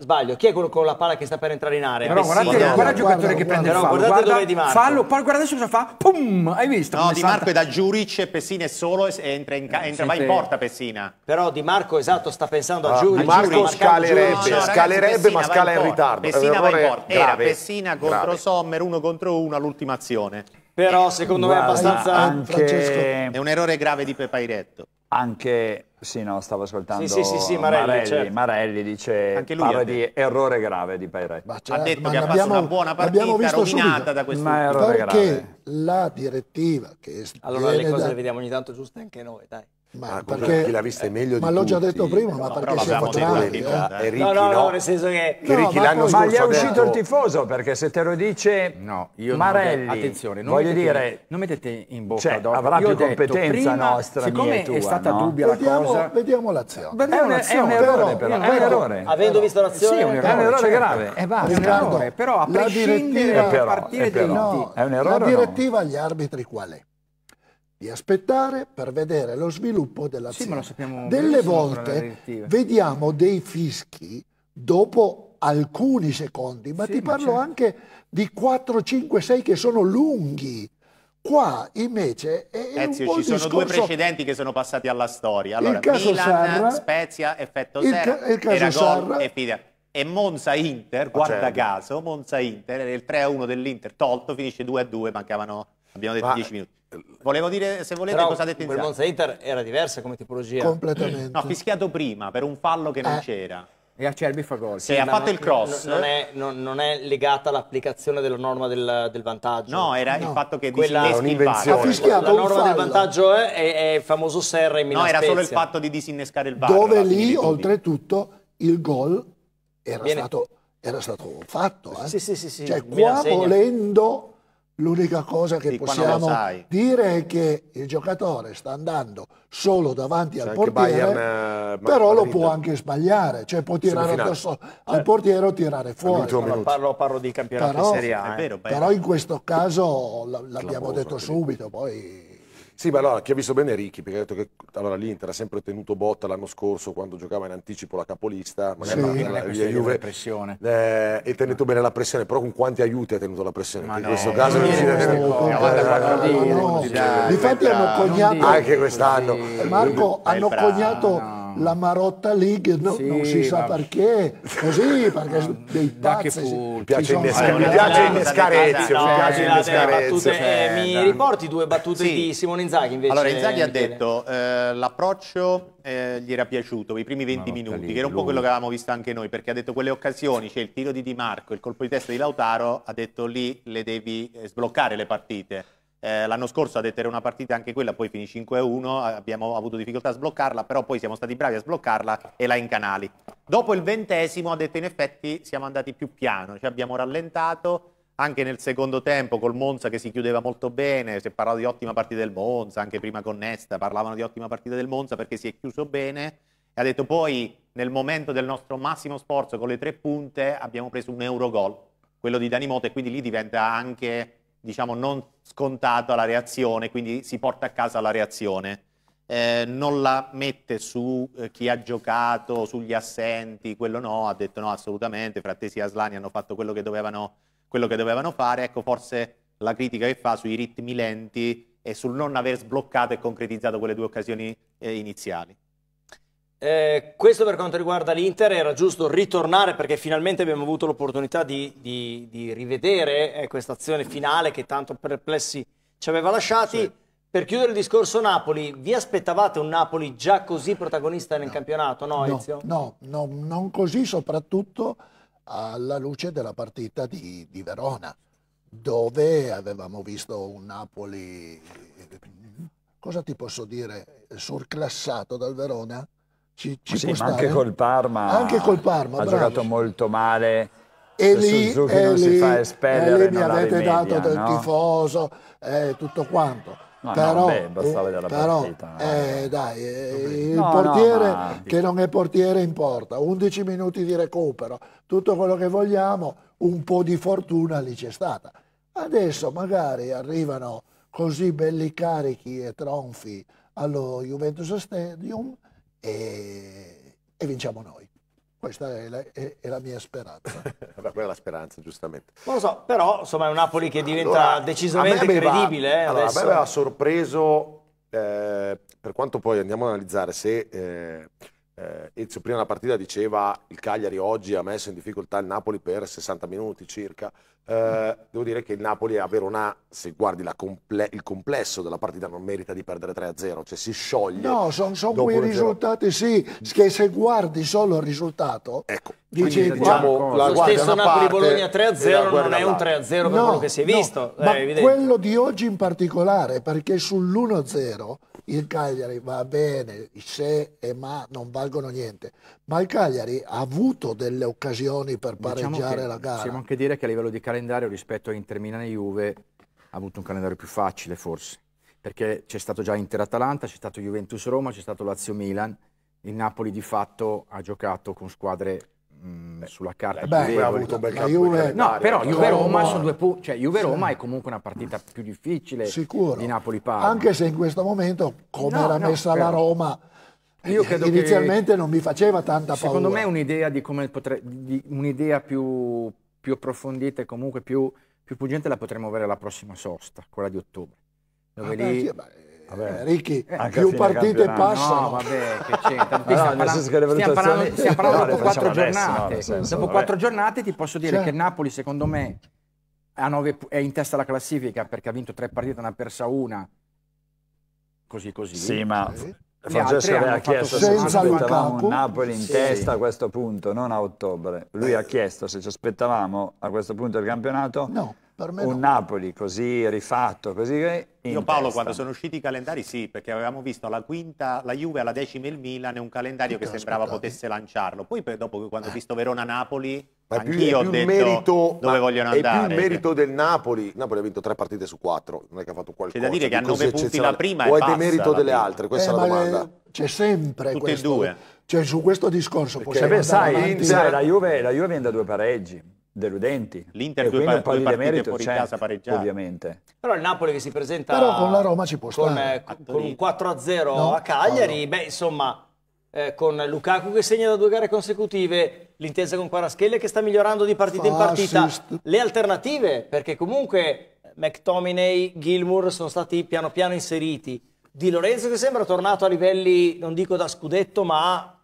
Sbaglio, chi è quello con la palla che sta per entrare in area? Però guardate, guarda, guarda il giocatore guarda, che prende guarda, il fallo. Guardate guarda, dove è Di Marco. Fallo, poi guardate cosa fa. Pum! Hai visto? No, Di Marco salta. è da Giuric, Pessina è solo e entra, in, ca- eh, entra mai in porta Pessina. Però Di Marco, esatto, sta pensando a Giuric. Ah, di Marco scalerebbe, no, no, scalerebbe Pessina ma scala in, ritardo. Pessina va in porta. Era grave, Pessina contro Sommer, uno contro uno all'ultima azione. Però secondo Guarda, me è abbastanza... Anche... Francesco. È un errore grave di Pepairetto. Anche sì, no, stavo ascoltando sì, sì, sì, Marelli, Marelli, certo. Marelli, dice Anche lui parla di errore grave di Pairet. Certo, ha detto che ha fatto una buona partita rovinata subito. da questo Ma errore grave. Perché la direttiva che Allora le cose da... le vediamo ogni tanto giuste anche noi, dai. Ma, ah, perché, chi l'ha vista è meglio ma l'ho già detto prima, ma perché si è fatto male? Eh? eh no, no, no, nel senso che... Ricchi l'anno scorso Ma gli è uscito il tifoso, perché se te lo dice no, io Marelli, attenzione, non voglio dire... Non mettete in bocca cioè, avrà più competenza nostra, siccome è stata dubbia la cosa... Vediamo l'azione. È un errore, però. È un errore. Avendo visto l'azione... È un errore cioè, grave. Eh, eh, è un errore, però a prescindere, da partire dai... È un errore La direttiva agli arbitri qual è? di aspettare per vedere lo sviluppo dell'azione. Sì, Delle volte vediamo dei fischi dopo alcuni secondi, ma sì, ti parlo ma certo. anche di 4, 5, 6 che sono lunghi. Qua invece è Ezio, un po ci sono discorso... due precedenti che sono passati alla storia. Allora, il caso Milan, Sarra, Spezia, effetto zero, il, ca- il caso Sarra, e Fidel. E Monza-Inter, guarda certo. caso, Monza-Inter, il 3-1 dell'Inter tolto, finisce 2-2, mancavano, abbiamo detto ma... 10 minuti. Volevo dire, se volete, Però, cosa ha detto Inzaghi. Monza Inter era diversa come tipologia. Completamente. No, ha fischiato prima per un fallo che non eh. c'era. E Acerbi fa gol. Sì, sì ha fatto il cross. Non è, non, non è legata all'applicazione della norma del, del, vantaggio. No, era no. il fatto che Quella disinneschi il VAR. Esatto. La norma del vantaggio è, è, il famoso Serra in Milan No, era Spezia. solo il fatto di disinnescare il VAR. Dove lì, oltretutto, il gol era, stato, era stato, fatto. Eh? Sì, sì, sì. sì. Cioè, qua volendo L'unica cosa che di possiamo dire è che il giocatore sta andando solo davanti al portiere, Bayern, eh, però lo può anche sbagliare, cioè può tirare addosso al cioè, portiere o tirare fuori. Parlo, parlo, di campionato però, di Serie A. Eh. Vero, però in questo caso l'abbiamo detto subito, poi sì, ma allora chi ha visto bene Ricchi, perché ha detto che allora, l'Inter ha sempre tenuto botta l'anno scorso quando giocava in anticipo la capolista, magari sì. la, la, la Juve, pressione. Eh, e tenuto bene la pressione, però con quanti aiuti ha tenuto la pressione? Ma in no, questo eh, caso non si deve Difatti hanno cognato anche quest'anno. Eh, Marco, hanno cognato la Marotta League no, sì, non si sa ma... perché, così perché dei pazzi. Mi piace innescare Ezio, mi piace eh, innescare Ezio. Eh, mi riporti due battute sì. di Simone Inzaghi invece? Allora Inzaghi ha detto eh, l'approccio eh, gli era piaciuto, i primi 20 minuti, lì, che era un po' quello che avevamo visto anche noi, perché ha detto quelle occasioni, c'è cioè il tiro di Di Marco, il colpo di testa di Lautaro, ha detto lì le devi eh, sbloccare le partite eh, l'anno scorso ha detto era una partita anche quella, poi finì 5-1, abbiamo avuto difficoltà a sbloccarla, però poi siamo stati bravi a sbloccarla e la incanali. Dopo il ventesimo, ha detto in effetti, siamo andati più piano, ci cioè abbiamo rallentato anche nel secondo tempo col Monza che si chiudeva molto bene, si è parlato di ottima partita del Monza, anche prima con Nesta parlavano di ottima partita del Monza perché si è chiuso bene e ha detto poi nel momento del nostro massimo sforzo con le tre punte abbiamo preso un euro gol, quello di Danimoto e quindi lì diventa anche diciamo, non scontata la reazione, quindi si porta a casa la reazione. Eh, non la mette su eh, chi ha giocato, sugli assenti, quello no, ha detto no assolutamente, Frattesi e Aslani hanno fatto quello che, dovevano, quello che dovevano fare, ecco forse la critica che fa sui ritmi lenti e sul non aver sbloccato e concretizzato quelle due occasioni eh, iniziali. Eh, questo per quanto riguarda l'Inter era giusto ritornare perché finalmente abbiamo avuto l'opportunità di, di, di rivedere eh, questa azione finale che tanto perplessi ci aveva lasciati. Sì. Per chiudere il discorso Napoli, vi aspettavate un Napoli già così protagonista nel no. campionato, no, no Ezio? No, no, non così soprattutto alla luce della partita di, di Verona, dove avevamo visto un Napoli, cosa ti posso dire, surclassato dal Verona? ci, ci sì, ma stare. anche col Parma. Anche col Parma, ha bravo. giocato molto male. E lì, e eh, non lì, si fa espellere, e lì mi avete media, dato del no? tifoso, eh, tutto quanto. No, però, no, beh, bastava della però, partita. Eh, dai, eh, il portiere ma... che non è portiere importa, 11 minuti di recupero, tutto quello che vogliamo, un po' di fortuna lì c'è stata. Adesso magari arrivano così belli carichi e tronfi allo Juventus Stadium e, e vinciamo noi. Questa è la, è, è la, mia speranza. Quella è la speranza, giustamente. Non lo so, però insomma è un Napoli che diventa allora, decisamente aveva, credibile. Eh, allora, adesso. a me aveva sorpreso, eh, per quanto poi andiamo ad analizzare se... Eh, eh, Ezio prima della partita diceva il Cagliari oggi ha messo in difficoltà il Napoli per 60 minuti circa. Eh, devo dire che il Napoli a Verona, se guardi comple il complesso della partita, non merita di perdere 3-0, cioè si scioglie. No, sono son quei risultati, sì, che se guardi solo il risultato... Ecco, dici, diciamo, la lo stesso Napoli-Bologna 3-0 non è un 3-0 no, per quello che si è no, visto. ma quello di oggi in particolare, perché sull'1-0 il Cagliari va bene, se e ma non valgono niente, ma il Cagliari ha avuto delle occasioni per diciamo pareggiare diciamo la gara. Possiamo anche dire che a livello di calendario rispetto a Inter Milan e Juve ha avuto un calendario più facile forse, perché c'è stato già Inter-Atalanta, c'è stato Juventus-Roma, c'è stato Lazio-Milan, il Napoli di fatto ha giocato con squadre Mm, sulla carta beh, Juve ha avuto un bel Juve... No, però Juve-Roma sono due punti, cioè Juve-Roma sì. è comunque una partita più difficile Sicuro. di Napoli-Parma. Anche se in questo momento, come no, era no, messa però... la Roma, io eh, credo inizialmente che... non mi faceva tanta paura. Secondo me un'idea di come potre... di un'idea più, più approfondita e comunque più, più, pungente la potremmo avere la prossima sosta, quella di ottobre. Dove ah, lì... Beh, sì, beh Vabbè, eh, Ricchi, Anche più partite passano. No, vabbè, che c'entra. Allora, stiamo, parlando, stiamo parlando, stiamo parlando dopo quattro adesso, giornate. No, senso, dopo vabbè. quattro giornate ti posso dire cioè. che Napoli, secondo me, nove, è in testa alla classifica perché ha vinto tre partite, ne ha persa una. Così così. Sì, ma... Sì. Francesco aveva chiesto se ci aspettavamo un Napoli in sì. testa a questo punto, non a ottobre. Lui ha chiesto se ci aspettavamo a questo punto del campionato. No un no. Napoli così rifatto, così Io Paolo testa. quando sono usciti i calendari sì, perché avevamo visto la quinta, la Juve alla decima il Milan e un calendario Tutto che sembrava aspettati. potesse lanciarlo. Poi dopo quando ho eh. visto Verona-Napoli anch'io ho detto merito, dove vogliono andare. È più il merito del Napoli. Napoli ha vinto tre partite su quattro, non è che ha fatto qualcosa. C'è da dire che ha nove punti la prima o è demerito delle altre? Questa eh, è la domanda. C'è sempre Tutte questo. e due. Cioè, su questo discorso perché, possiamo sai, avanti. Inter... la, Juve, la Juve viene da due pareggi deludenti. L'Inter due, par- due partite fuori certo, casa pareggiate. Ovviamente. Però il Napoli che si presenta Però con la Roma ci può stare. Eh, con, un 4-0 no? a Cagliari, no, no. beh insomma eh, con Lukaku che segna da due gare consecutive, l'intesa con Quaraschelle che sta migliorando di partita Fa in partita, le alternative perché comunque McTominay, Gilmour sono stati piano piano inseriti. Di Lorenzo che sembra tornato a livelli, non dico da scudetto, ma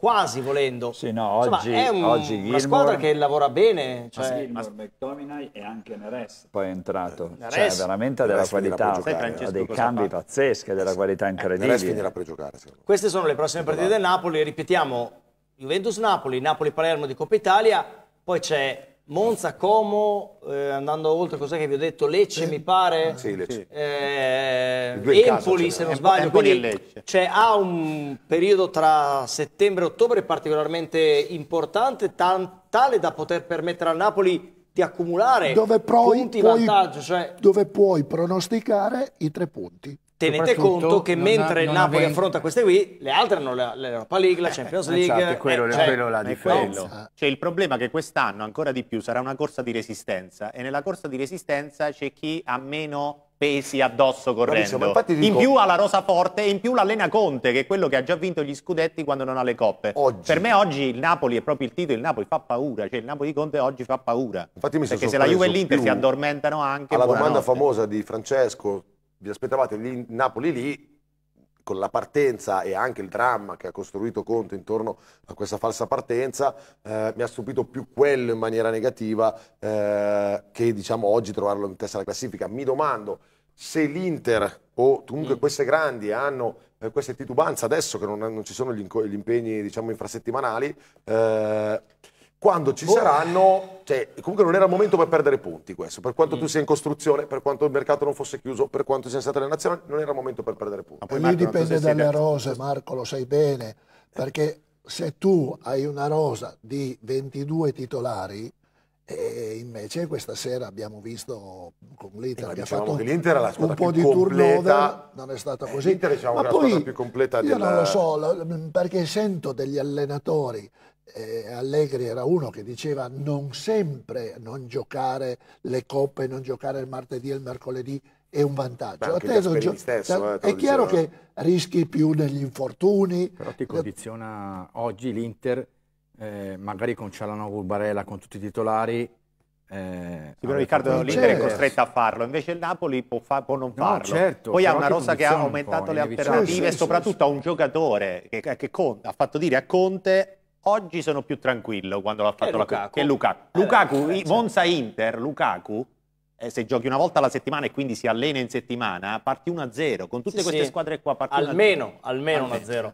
quasi volendo. Sì, no, oggi, è un, oggi Gilmore, una squadra che lavora bene. Cioè... Gilmore, McTominay e anche Neres. Poi è entrato, Neres, cioè veramente Neres della qualità, ha dei cambi fa? pazzeschi, della eh qualità eh, incredibile. Neres finirà per giocare. Queste sono le prossime partite del esatto. Napoli, ripetiamo, Juventus-Napoli, Napoli-Palermo di Coppa Italia, poi c'è Monza, Como, eh, andando oltre, cos'è che vi ho detto? Lecce, mi pare. Eh, sì, Lecce. Eh, Empoli, cioè. se non sbaglio. Empoli e Lecce. Cioè, ha un periodo tra settembre e ottobre particolarmente importante, tale da poter permettere al Napoli di accumulare dove punti puoi, vantaggio. Cioè... Dove puoi pronosticare i tre punti tenete conto che mentre il Napoli affronta queste qui, le altre hanno l'Europa League, la eh, Champions eh, League. Esatto, è quello, eh, cioè, quello la differenza. Cioè, il problema è che quest'anno ancora di più sarà una corsa di resistenza e nella corsa di resistenza c'è chi ha meno pesi addosso correndo. Bravissimo, dico... In più ha la rosa forte e in più l'allena Conte, che è quello che ha già vinto gli scudetti quando non ha le coppe. Oggi. Per me oggi il Napoli è proprio il titolo, il Napoli fa paura, cioè il Napoli Conte oggi fa paura. Infatti mi Perché se la Juve e l'Inter si addormentano anche... Alla domanda famosa di Francesco, vi aspettavate lì, Napoli lì, con la partenza e anche il dramma che ha costruito Conte intorno a questa falsa partenza, eh, mi ha stupito più quello in maniera negativa eh, che diciamo oggi trovarlo in testa alla classifica. Mi domando se l'Inter o comunque mm. queste grandi hanno eh, queste titubanze adesso che non, non ci sono gli, gli impegni diciamo infrasettimanali, eh, quando ci oh. saranno... Cioè, comunque non era il momento per perdere punti questo, per quanto mm. tu sia in costruzione, per quanto il mercato non fosse chiuso, per quanto sia stata la nazionale, non era il momento per perdere punti. Ma poi eh, Marco, dipende dalle sei... rose, Marco, lo sai bene, perché se tu hai una rosa di 22 titolari, e invece questa sera abbiamo visto con l'Inter eh, che diciamo ha fatto che un po' di completa. turnover, non è stata eh, così. L'Inter diciamo Ma che è la squadra più completa io della... non lo so, perché sento degli allenatori eh, Allegri era uno che diceva non sempre non giocare le coppe, non giocare il martedì e il mercoledì è un vantaggio. Gio- stesso, eh, è chiaro diceva. che rischi più negli infortuni. Però ti condiziona oggi l'Inter, eh, magari con Cialanoglu, Barella, con tutti i titolari, eh, sì, però Riccardo l'Inter è costretto a farlo, invece il Napoli può, fa- può non farlo. No, certo, Poi ha una rossa che ha aumentato le alternative e certo. sì, sì, soprattutto a un giocatore che, che, che ha fatto dire a Conte Oggi sono più tranquillo quando l'ha fatto è eh, la Che Lukaku. Eh, Lukaku eh, certo. Monza Inter, Lukaku, eh, se giochi una volta alla settimana e quindi si allena in settimana, parti 1-0. Con tutte sì, queste sì. squadre qua parti Almeno, almeno 1-0.